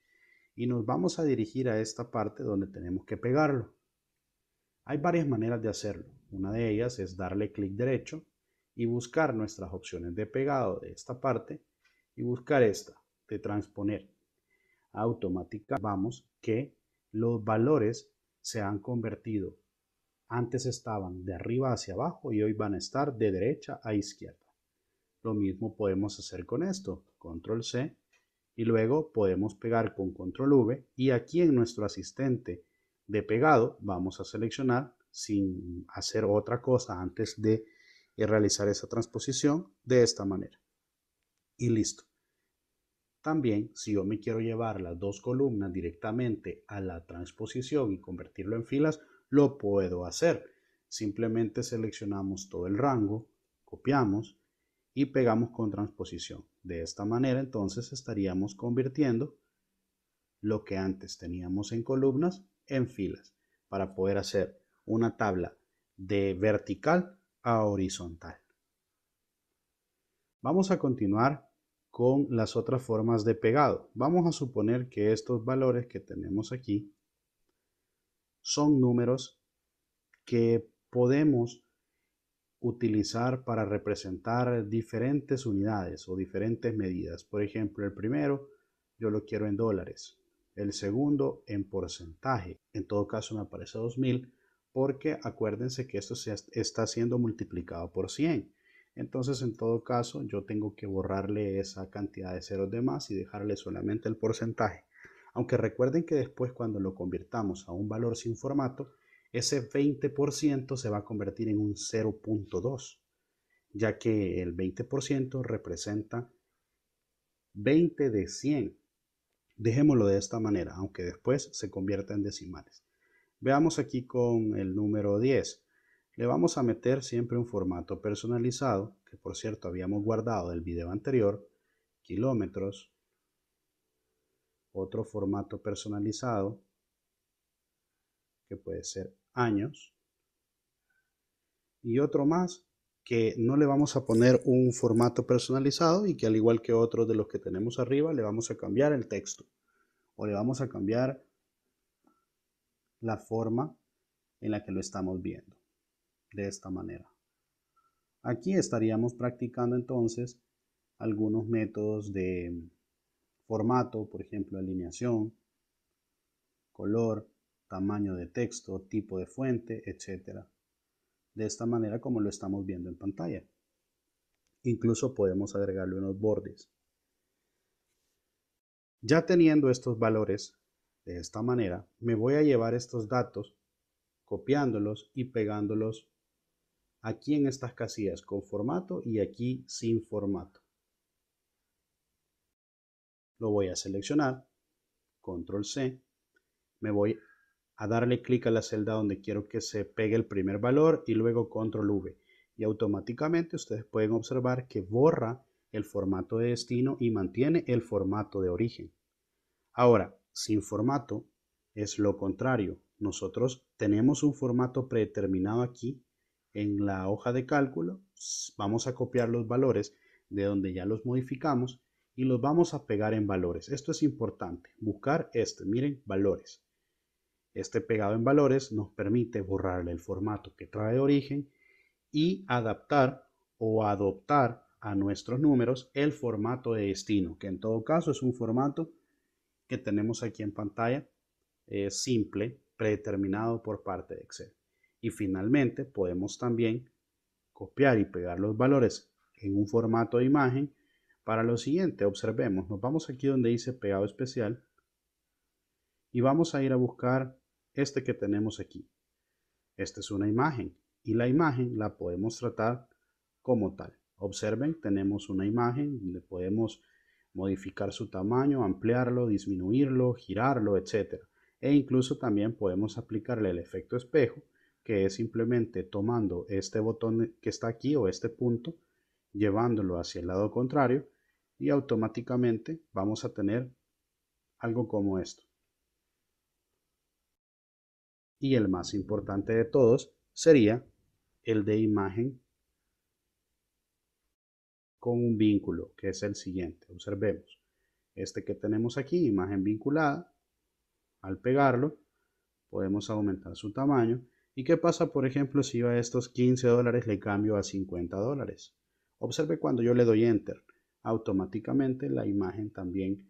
y nos vamos a dirigir a esta parte donde tenemos que pegarlo. Hay varias maneras de hacerlo. Una de ellas es darle clic derecho y buscar nuestras opciones de pegado de esta parte y buscar esta de transponer. automática vamos que los valores se han convertido. Antes estaban de arriba hacia abajo y hoy van a estar de derecha a izquierda. Lo mismo podemos hacer con esto, control C, y luego podemos pegar con control V y aquí en nuestro asistente de pegado vamos a seleccionar sin hacer otra cosa antes de y realizar esa transposición de esta manera. Y listo. También, si yo me quiero llevar las dos columnas directamente a la transposición y convertirlo en filas, lo puedo hacer. Simplemente seleccionamos todo el rango, copiamos y pegamos con transposición. De esta manera entonces estaríamos convirtiendo lo que antes teníamos en columnas en filas para poder hacer una tabla de vertical a horizontal. Vamos a continuar con las otras formas de pegado. Vamos a suponer que estos valores que tenemos aquí son números que podemos utilizar para representar diferentes unidades o diferentes medidas. Por ejemplo, el primero yo lo quiero en dólares, el segundo en porcentaje, en todo caso me aparece 2000, porque acuérdense que esto se está siendo multiplicado por 100. Entonces, en todo caso, yo tengo que borrarle esa cantidad de ceros de más y dejarle solamente el porcentaje. Aunque recuerden que después cuando lo convirtamos a un valor sin formato, ese 20% se va a convertir en un 0.2, ya que el 20% representa 20 de 100. Dejémoslo de esta manera, aunque después se convierta en decimales. Veamos aquí con el número 10. Le vamos a meter siempre un formato personalizado, que por cierto habíamos guardado del video anterior, kilómetros, otro formato personalizado, que puede ser años, y otro más que no le vamos a poner un formato personalizado y que al igual que otros de los que tenemos arriba le vamos a cambiar el texto o le vamos a cambiar la forma en la que lo estamos viendo, de esta manera. Aquí estaríamos practicando entonces algunos métodos de formato, por ejemplo, alineación, color, tamaño de texto, tipo de fuente, etc. De esta manera como lo estamos viendo en pantalla. Incluso podemos agregarle unos bordes. Ya teniendo estos valores, de esta manera, me voy a llevar estos datos copiándolos y pegándolos aquí en estas casillas con formato y aquí sin formato. Lo voy a seleccionar, control C, me voy a darle clic a la celda donde quiero que se pegue el primer valor y luego control V. Y automáticamente ustedes pueden observar que borra el formato de destino y mantiene el formato de origen. Ahora, sin formato es lo contrario. Nosotros tenemos un formato predeterminado aquí en la hoja de cálculo. Vamos a copiar los valores de donde ya los modificamos y los vamos a pegar en valores. Esto es importante. Buscar este, miren, valores. Este pegado en valores nos permite borrarle el formato que trae origen y adaptar o adoptar a nuestros números el formato de destino, que en todo caso es un formato que tenemos aquí en pantalla es eh, simple, predeterminado por parte de Excel. Y finalmente podemos también copiar y pegar los valores en un formato de imagen para lo siguiente. Observemos, nos vamos aquí donde dice pegado especial y vamos a ir a buscar este que tenemos aquí. Esta es una imagen y la imagen la podemos tratar como tal. Observen, tenemos una imagen donde podemos modificar su tamaño, ampliarlo, disminuirlo, girarlo, etc. E incluso también podemos aplicarle el efecto espejo, que es simplemente tomando este botón que está aquí o este punto, llevándolo hacia el lado contrario y automáticamente vamos a tener algo como esto. Y el más importante de todos sería el de imagen con un vínculo, que es el siguiente. Observemos. Este que tenemos aquí, imagen vinculada, al pegarlo, podemos aumentar su tamaño. ¿Y qué pasa, por ejemplo, si a estos 15 dólares le cambio a 50 dólares? Observe cuando yo le doy Enter, automáticamente la imagen también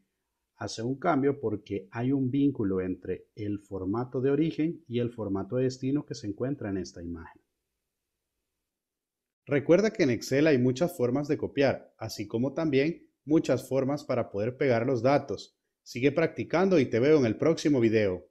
hace un cambio porque hay un vínculo entre el formato de origen y el formato de destino que se encuentra en esta imagen. Recuerda que en Excel hay muchas formas de copiar, así como también muchas formas para poder pegar los datos. Sigue practicando y te veo en el próximo video.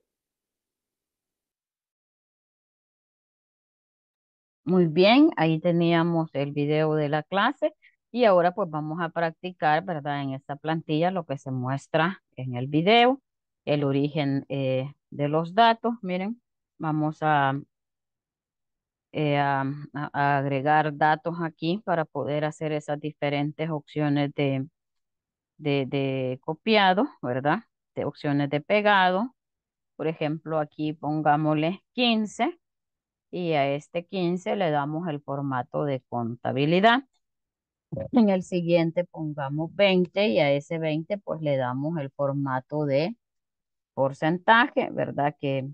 Muy bien, ahí teníamos el video de la clase y ahora pues vamos a practicar, ¿verdad? En esta plantilla lo que se muestra en el video, el origen eh, de los datos. Miren, vamos a eh, a, agregar datos aquí para poder hacer esas diferentes opciones de, de, de copiado, ¿verdad? De opciones de pegado. Por ejemplo, aquí pongámosle 15 y a este 15 le damos el formato de contabilidad. En el siguiente pongamos 20 y a ese 20 pues le damos el formato de porcentaje, ¿verdad? Que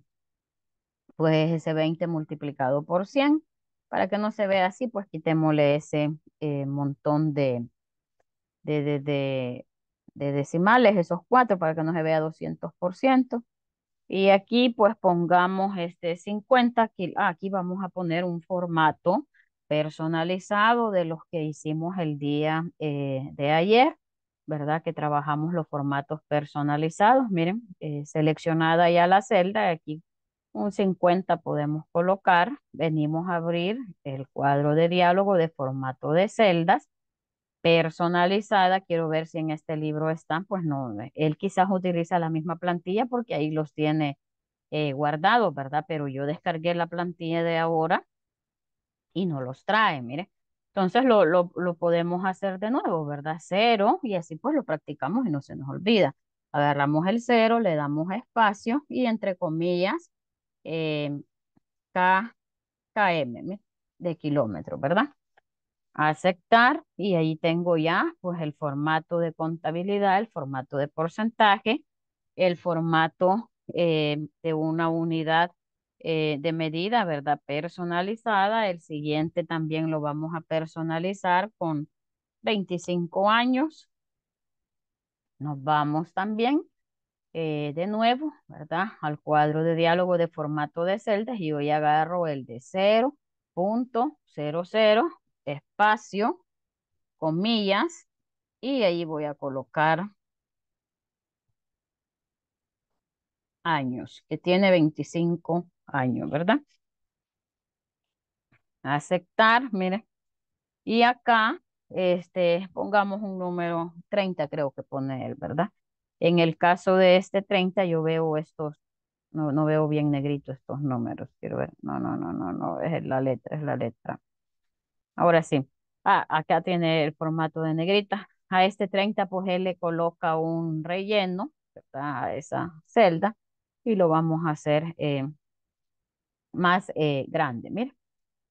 pues ese 20 multiplicado por 100. Para que no se vea así, pues quitémosle ese eh, montón de, de, de, de, decimales, esos cuatro, para que no se vea 200%. Y aquí pues pongamos este 50, ah, aquí, vamos a poner un formato personalizado de los que hicimos el día eh, de ayer, ¿verdad? Que trabajamos los formatos personalizados. Miren, eh, seleccionada ya la celda, aquí un 50 podemos colocar. Venimos a abrir el cuadro de diálogo de formato de celdas personalizada. Quiero ver si en este libro están, pues no, él quizás utiliza la misma plantilla porque ahí los tiene eh, guardados, ¿verdad? Pero yo descargué la plantilla de ahora y no los trae, mire. Entonces lo, lo, lo podemos hacer de nuevo, ¿verdad? Cero y así pues lo practicamos y no se nos olvida. Agarramos el cero, le damos espacio y entre comillas eh, KM de kilómetro, ¿verdad? Aceptar y ahí tengo ya pues el formato de contabilidad, el formato de porcentaje, el formato eh, de una unidad eh, de medida, ¿verdad? Personalizada. El siguiente también lo vamos a personalizar con 25 años. Nos vamos también eh, de nuevo, ¿verdad? Al cuadro de diálogo de formato de celdas y hoy agarro el de 0.00 espacio, comillas, y ahí voy a colocar años, que tiene 25 años, ¿verdad? Aceptar, mire. Y acá, este, pongamos un número 30, creo que pone él, ¿verdad? En el caso de este 30, yo veo estos, no, no veo bien negrito estos números, quiero ver. No, no, no, no, no, es la letra, es la letra. Ahora sí. Ah, acá tiene el formato de negrita. A este 30, pues él le coloca un relleno, A esa celda y lo vamos a hacer eh, más eh, grande, mira.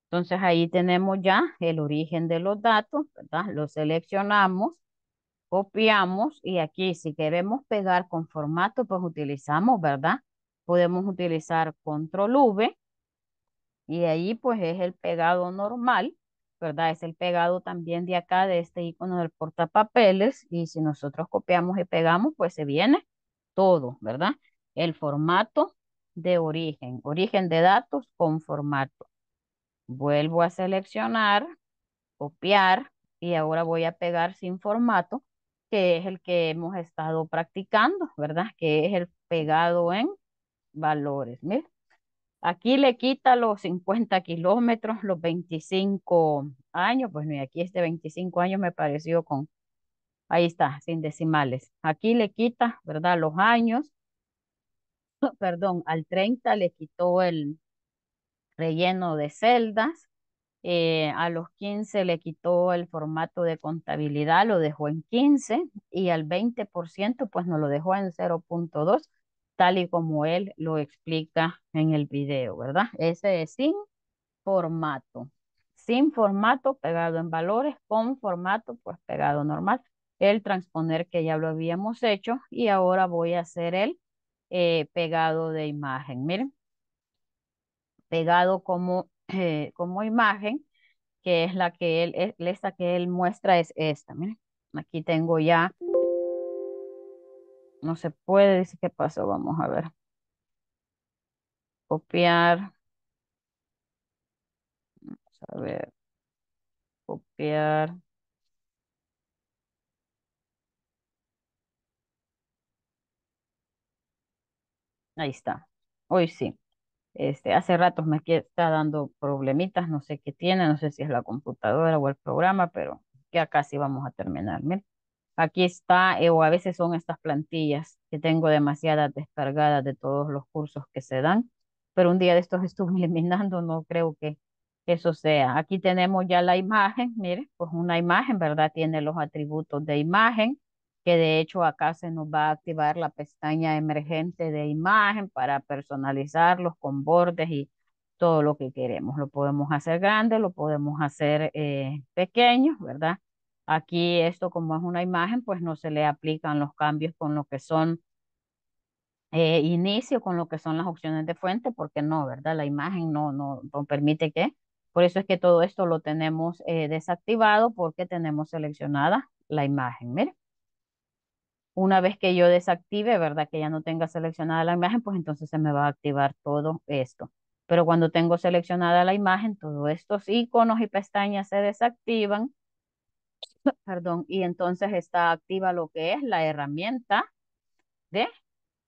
Entonces ahí tenemos ya el origen de los datos, ¿verdad? Lo seleccionamos copiamos y aquí si queremos pegar con formato, pues utilizamos, ¿verdad? Podemos utilizar control V y ahí pues es el pegado normal, ¿verdad? Es el pegado también de acá de este icono del portapapeles y si nosotros copiamos y pegamos, pues se viene todo, ¿verdad? El formato de origen, origen de datos con formato. Vuelvo a seleccionar, copiar y ahora voy a pegar sin formato que es el que hemos estado practicando, ¿verdad? Que es el pegado en valores. Mira, aquí le quita los 50 kilómetros, los 25 años, pues mira, aquí este 25 años me pareció con, ahí está, sin decimales. Aquí le quita, ¿verdad? Los años, perdón, al 30 le quitó el relleno de celdas, eh, a los 15 le quitó el formato de contabilidad, lo dejó en 15 y al 20% pues nos lo dejó en 0.2, tal y como él lo explica en el video, ¿verdad? Ese es sin formato. Sin formato pegado en valores, con formato pues pegado normal. El transponer que ya lo habíamos hecho y ahora voy a hacer el eh, pegado de imagen. Miren, pegado como eh, como imagen, que es la que él, esta que él muestra es esta, miren, aquí tengo ya, no se puede, dice qué pasó, vamos a ver, copiar, vamos a ver, copiar, ahí está, hoy sí, este, hace ratos me está dando problemitas, no sé qué tiene, no sé si es la computadora o el programa, pero ya casi vamos a terminar. Aquí está, eh, o a veces son estas plantillas que tengo demasiadas descargadas de todos los cursos que se dan, pero un día de estos estuve eliminando, no creo que eso sea. Aquí tenemos ya la imagen, mire, pues una imagen, ¿verdad? Tiene los atributos de imagen, que de hecho acá se nos va a activar la pestaña emergente de imagen para personalizarlos con bordes y todo lo que queremos. Lo podemos hacer grande, lo podemos hacer eh, pequeño, ¿verdad? Aquí esto como es una imagen, pues no se le aplican los cambios con lo que son eh, inicio, con lo que son las opciones de fuente, porque no, ¿verdad? La imagen no, no, permite que. Por eso es que todo esto lo tenemos eh, desactivado porque tenemos seleccionada la imagen. Miren. Una vez que yo desactive, ¿verdad? Que ya no tenga seleccionada la imagen, pues entonces se me va a activar todo esto. Pero cuando tengo seleccionada la imagen, todos estos iconos y pestañas se desactivan. Perdón, y entonces está activa lo que es la herramienta de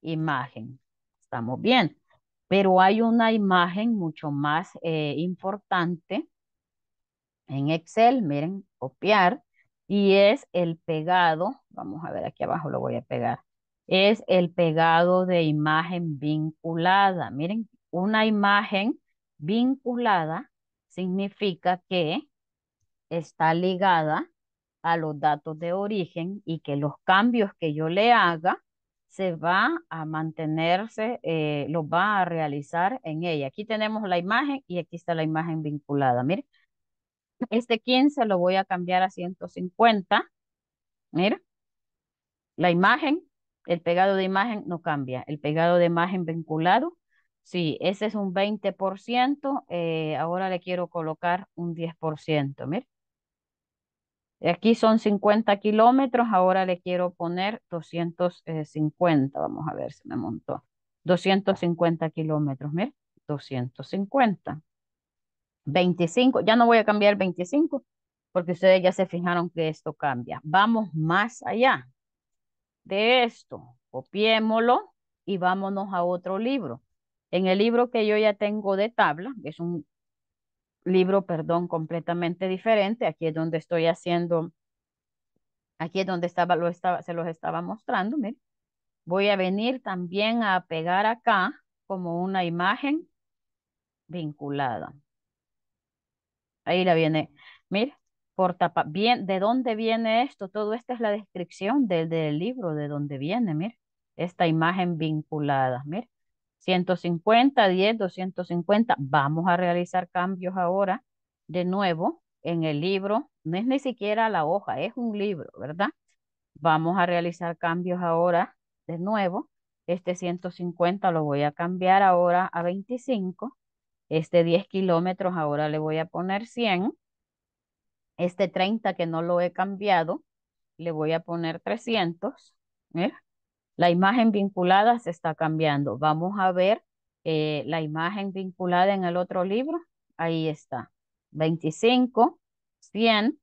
imagen. Estamos bien. Pero hay una imagen mucho más eh, importante en Excel. Miren, copiar y es el pegado, vamos a ver aquí abajo lo voy a pegar, es el pegado de imagen vinculada. Miren, una imagen vinculada significa que está ligada a los datos de origen y que los cambios que yo le haga se va a mantenerse, eh, los va a realizar en ella. Aquí tenemos la imagen y aquí está la imagen vinculada. Miren, este 15 lo voy a cambiar a 150. Mira, la imagen, el pegado de imagen no cambia. El pegado de imagen vinculado, sí, ese es un 20%. ciento, eh, ahora le quiero colocar un 10%, mira. Aquí son 50 kilómetros, ahora le quiero poner 250, vamos a ver si me montó. 250 kilómetros, mira, 250. 25, ya no voy a cambiar 25 porque ustedes ya se fijaron que esto cambia. Vamos más allá de esto, copiémoslo y vámonos a otro libro. En el libro que yo ya tengo de tabla, que es un libro, perdón, completamente diferente, aquí es donde estoy haciendo, aquí es donde estaba, lo estaba, se los estaba mostrando, Voy a venir también a pegar acá como una imagen vinculada. Ahí la viene. Mira, por tapa. Bien, ¿de dónde viene esto? Todo esto es la descripción del, del libro, de dónde viene, mira. Esta imagen vinculada, mira. 150, 10, 250. Vamos a realizar cambios ahora de nuevo en el libro. No es ni siquiera la hoja, es un libro, ¿verdad? Vamos a realizar cambios ahora de nuevo. Este 150 lo voy a cambiar ahora a 25 este 10 kilómetros ahora le voy a poner 100. Este 30 que no lo he cambiado, le voy a poner 300. ¿eh? La imagen vinculada se está cambiando. Vamos a ver eh, la imagen vinculada en el otro libro. Ahí está. 25, 100,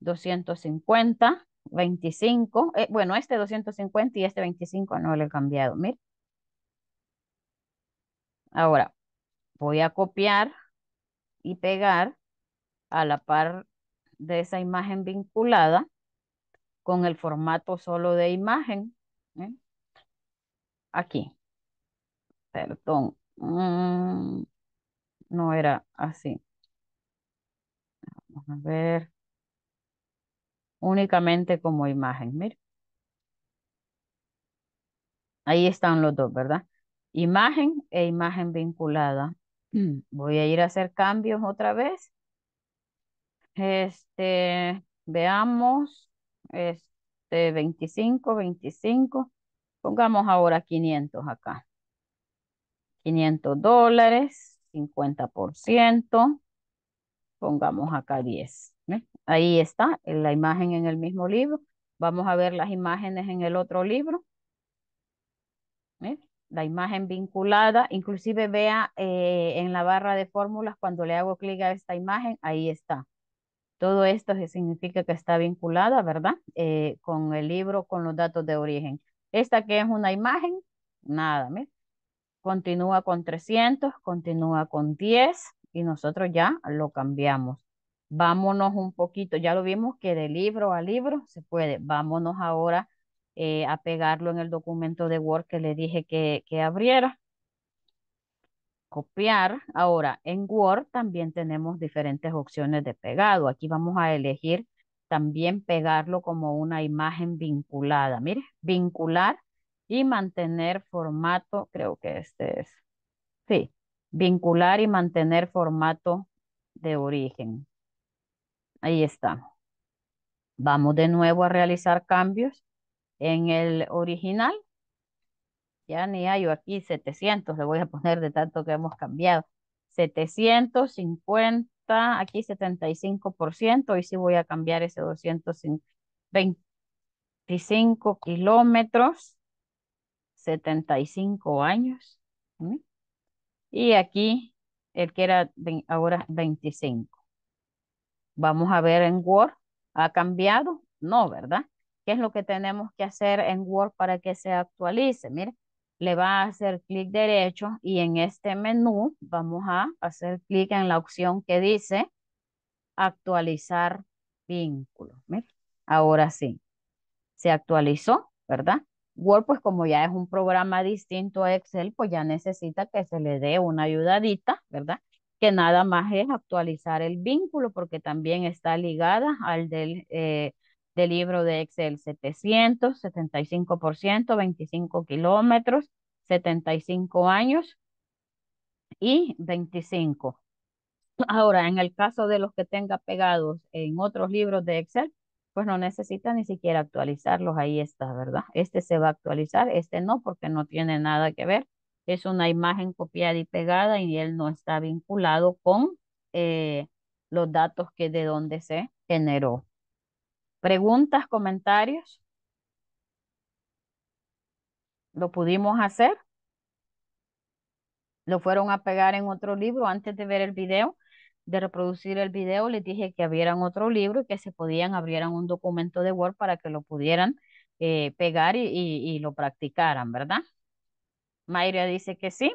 250, 25. bueno, este 250 y este 25 no lo he cambiado. Mira. Ahora, voy a copiar y pegar a la par de esa imagen vinculada con el formato solo de imagen. ¿eh? Aquí. Perdón. Mm, no era así. Vamos a ver. Únicamente como imagen. miren. Ahí están los dos, ¿verdad? Imagen e imagen vinculada. Mm, voy a ir a hacer cambios otra vez. Este, veamos. Este, 25, 25. Pongamos ahora 500 acá. 500 dólares, 50%. Pongamos acá 10. Ahí está en la imagen en el mismo libro. Vamos a ver las imágenes en el otro libro la imagen vinculada, inclusive vea eh, en la barra de fórmulas cuando le hago clic a esta imagen, ahí está. Todo esto significa que está vinculada, ¿verdad? Eh, con el libro, con los datos de origen. Esta que es una imagen, nada, mira. Continúa con 300, continúa con 10 y nosotros ya lo cambiamos. Vámonos un poquito, ya lo vimos que de libro a libro se puede. Vámonos ahora eh, a pegarlo en el documento de Word que le dije que, que abriera. Copiar. Ahora, en Word también tenemos diferentes opciones de pegado. Aquí vamos a elegir también pegarlo como una imagen vinculada. Mire, vincular y mantener formato, creo que este es. Sí, vincular y mantener formato de origen. Ahí está. Vamos de nuevo a realizar cambios en el original. Ya ni hay aquí 700, le voy a poner de tanto que hemos cambiado. 750, aquí 75%, y sí voy a cambiar ese 225 kilómetros, 75 años. Y aquí el que era ahora 25. Vamos a ver en Word, ¿ha cambiado? No, ¿verdad? qué es lo que tenemos que hacer en Word para que se actualice. Mire, le va a hacer clic derecho y en este menú vamos a hacer clic en la opción que dice actualizar vínculo. ahora sí, se actualizó, ¿verdad? Word, pues como ya es un programa distinto a Excel, pues ya necesita que se le dé una ayudadita, ¿verdad? Que nada más es actualizar el vínculo porque también está ligada al del... Eh, de libro de Excel, 700, 75%, 25 kilómetros, 75 años y 25. Ahora, en el caso de los que tenga pegados en otros libros de Excel, pues no necesita ni siquiera actualizarlos, ahí está, ¿verdad? Este se va a actualizar, este no, porque no tiene nada que ver. Es una imagen copiada y pegada y él no está vinculado con eh, los datos que de donde se generó. ¿Preguntas, comentarios? ¿Lo pudimos hacer? Lo fueron a pegar en otro libro antes de ver el video, de reproducir el video, les dije que abrieran otro libro y que se podían, abrieran un documento de Word para que lo pudieran eh, pegar y, lo practicaran, ¿verdad? Mayra dice que sí.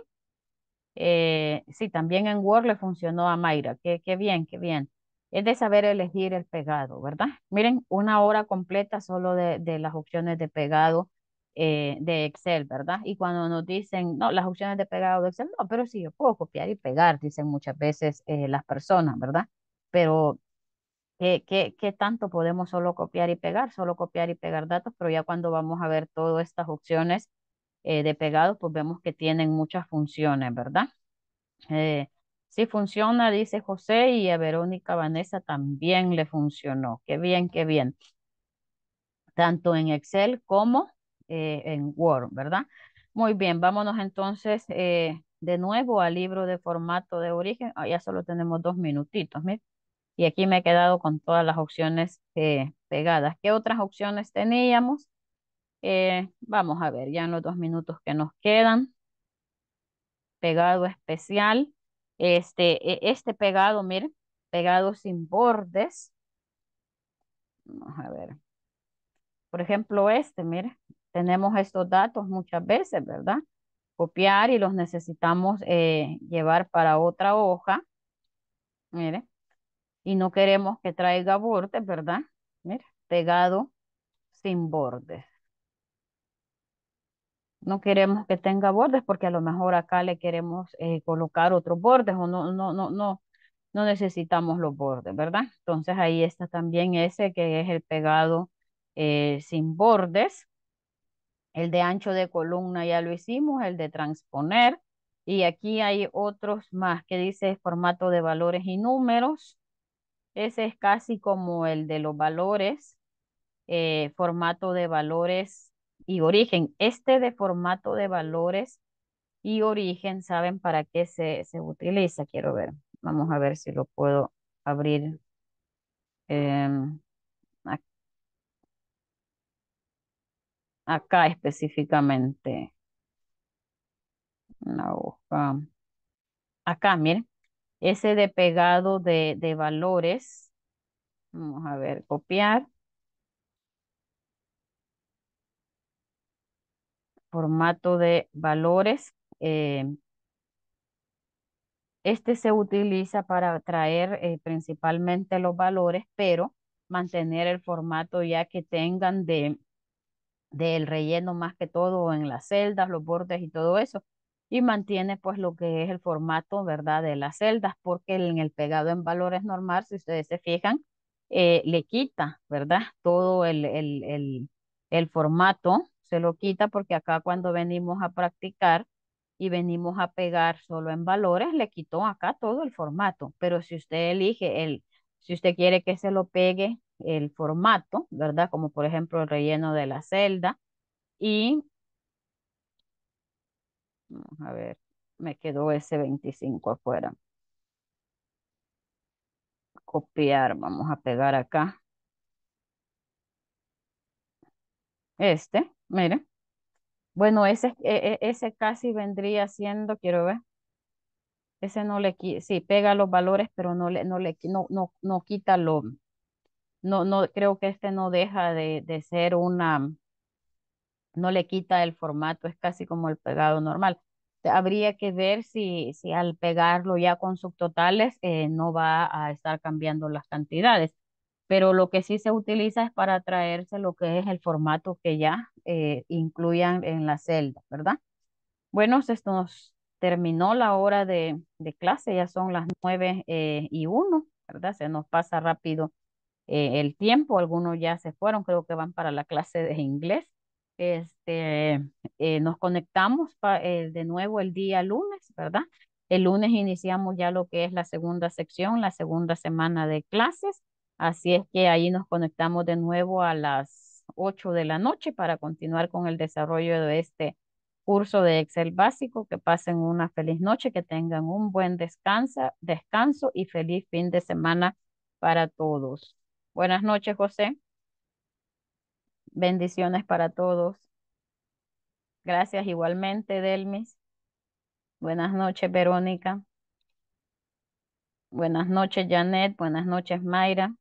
Eh, sí, también en Word le funcionó a Mayra. Qué, qué bien, qué bien es de saber elegir el pegado, ¿verdad? Miren, una hora completa solo de, las opciones de pegado eh, de Excel, ¿verdad? Y cuando nos dicen, no, las opciones de pegado de Excel, no, pero sí, yo puedo copiar y pegar, dicen muchas veces eh, las personas, ¿verdad? Pero, ¿qué, qué, tanto podemos solo copiar y pegar? Solo copiar y pegar datos, pero ya cuando vamos a ver todas estas opciones eh, de pegado, pues vemos que tienen muchas funciones, ¿verdad? Sí funciona, dice José, y a Verónica Vanessa también le funcionó. Qué bien, qué bien. Tanto en Excel como eh, en Word, ¿verdad? Muy bien, vámonos entonces eh, de nuevo al libro de formato de origen. Ah, ya solo tenemos dos minutitos, Y aquí me he quedado con todas las opciones eh, pegadas. ¿Qué otras opciones teníamos? vamos a ver, ya en los dos minutos que nos quedan. Pegado especial. Este, e, este pegado, miren, pegado sin bordes. Vamos a ver. Por ejemplo, este, miren, tenemos estos datos muchas veces, ¿verdad? Copiar y los necesitamos eh, llevar para otra hoja. Mire. Y no queremos que traiga bordes, ¿verdad? Mire, pegado sin bordes no queremos que tenga bordes porque a lo mejor acá le queremos eh, colocar otros bordes o no, no, no, no, no necesitamos los bordes, ¿verdad? Entonces ahí está también ese que es el pegado eh, sin bordes. El de ancho de columna ya lo hicimos, el de transponer. Y aquí hay otros más que dice formato de valores y números. Ese es casi como el de los valores, eh, formato de valores y origen. Este de formato de valores y origen, ¿saben para qué se, se utiliza? Quiero ver. Vamos a ver si lo puedo abrir. Em, acá, específicamente. La hoja. Acá, miren. Ese de pegado de, de valores. Vamos a ver, copiar. formato de valores. Eh, este se utiliza para traer eh, principalmente los valores, pero mantener el formato ya que tengan de del relleno más que todo en las celdas, los bordes y todo eso. Y mantiene pues lo que es el formato, ¿verdad? De las celdas, porque en el pegado en valores normal, si ustedes se fijan, eh, le quita, ¿verdad? Todo el, el, el formato, se lo quita porque acá cuando venimos a practicar y venimos a pegar solo en valores, le quitó acá todo el formato. Pero si usted elige el, si usted quiere que se lo pegue el formato, ¿verdad? Como por ejemplo el relleno de la celda y vamos a ver, me quedó ese 25 afuera. Copiar, vamos a pegar acá. Este, mire. Bueno, ese, e, e, ese casi vendría siendo, quiero ver. Ese no le quita, sí, pega los valores, pero no le, no le, no, no, no quita lo, no, no, creo que este no deja de, de ser una, no le quita el formato, es casi como el pegado normal. Habría que ver si, si al pegarlo ya con subtotales eh, no va a estar cambiando las cantidades pero lo que sí se utiliza es para traerse lo que es el formato que ya eh, incluían en la celda, ¿verdad? Bueno, esto nos terminó la hora de, clase, ya son las nueve eh, y uno, ¿verdad? Se nos pasa rápido eh, el tiempo, algunos ya se fueron, creo que van para la clase de inglés. Este, nos conectamos de nuevo el día lunes, ¿verdad? El lunes iniciamos ya lo que es la segunda sección, la segunda semana de clases Así es que ahí nos conectamos de nuevo a las 8 de la noche para continuar con el desarrollo de este curso de Excel básico. Que pasen una feliz noche, que tengan un buen descanso y feliz fin de semana para todos. Buenas noches, José. Bendiciones para todos. Gracias igualmente, Delmis. Buenas noches, Verónica. Buenas noches, Janet. Buenas noches, Mayra.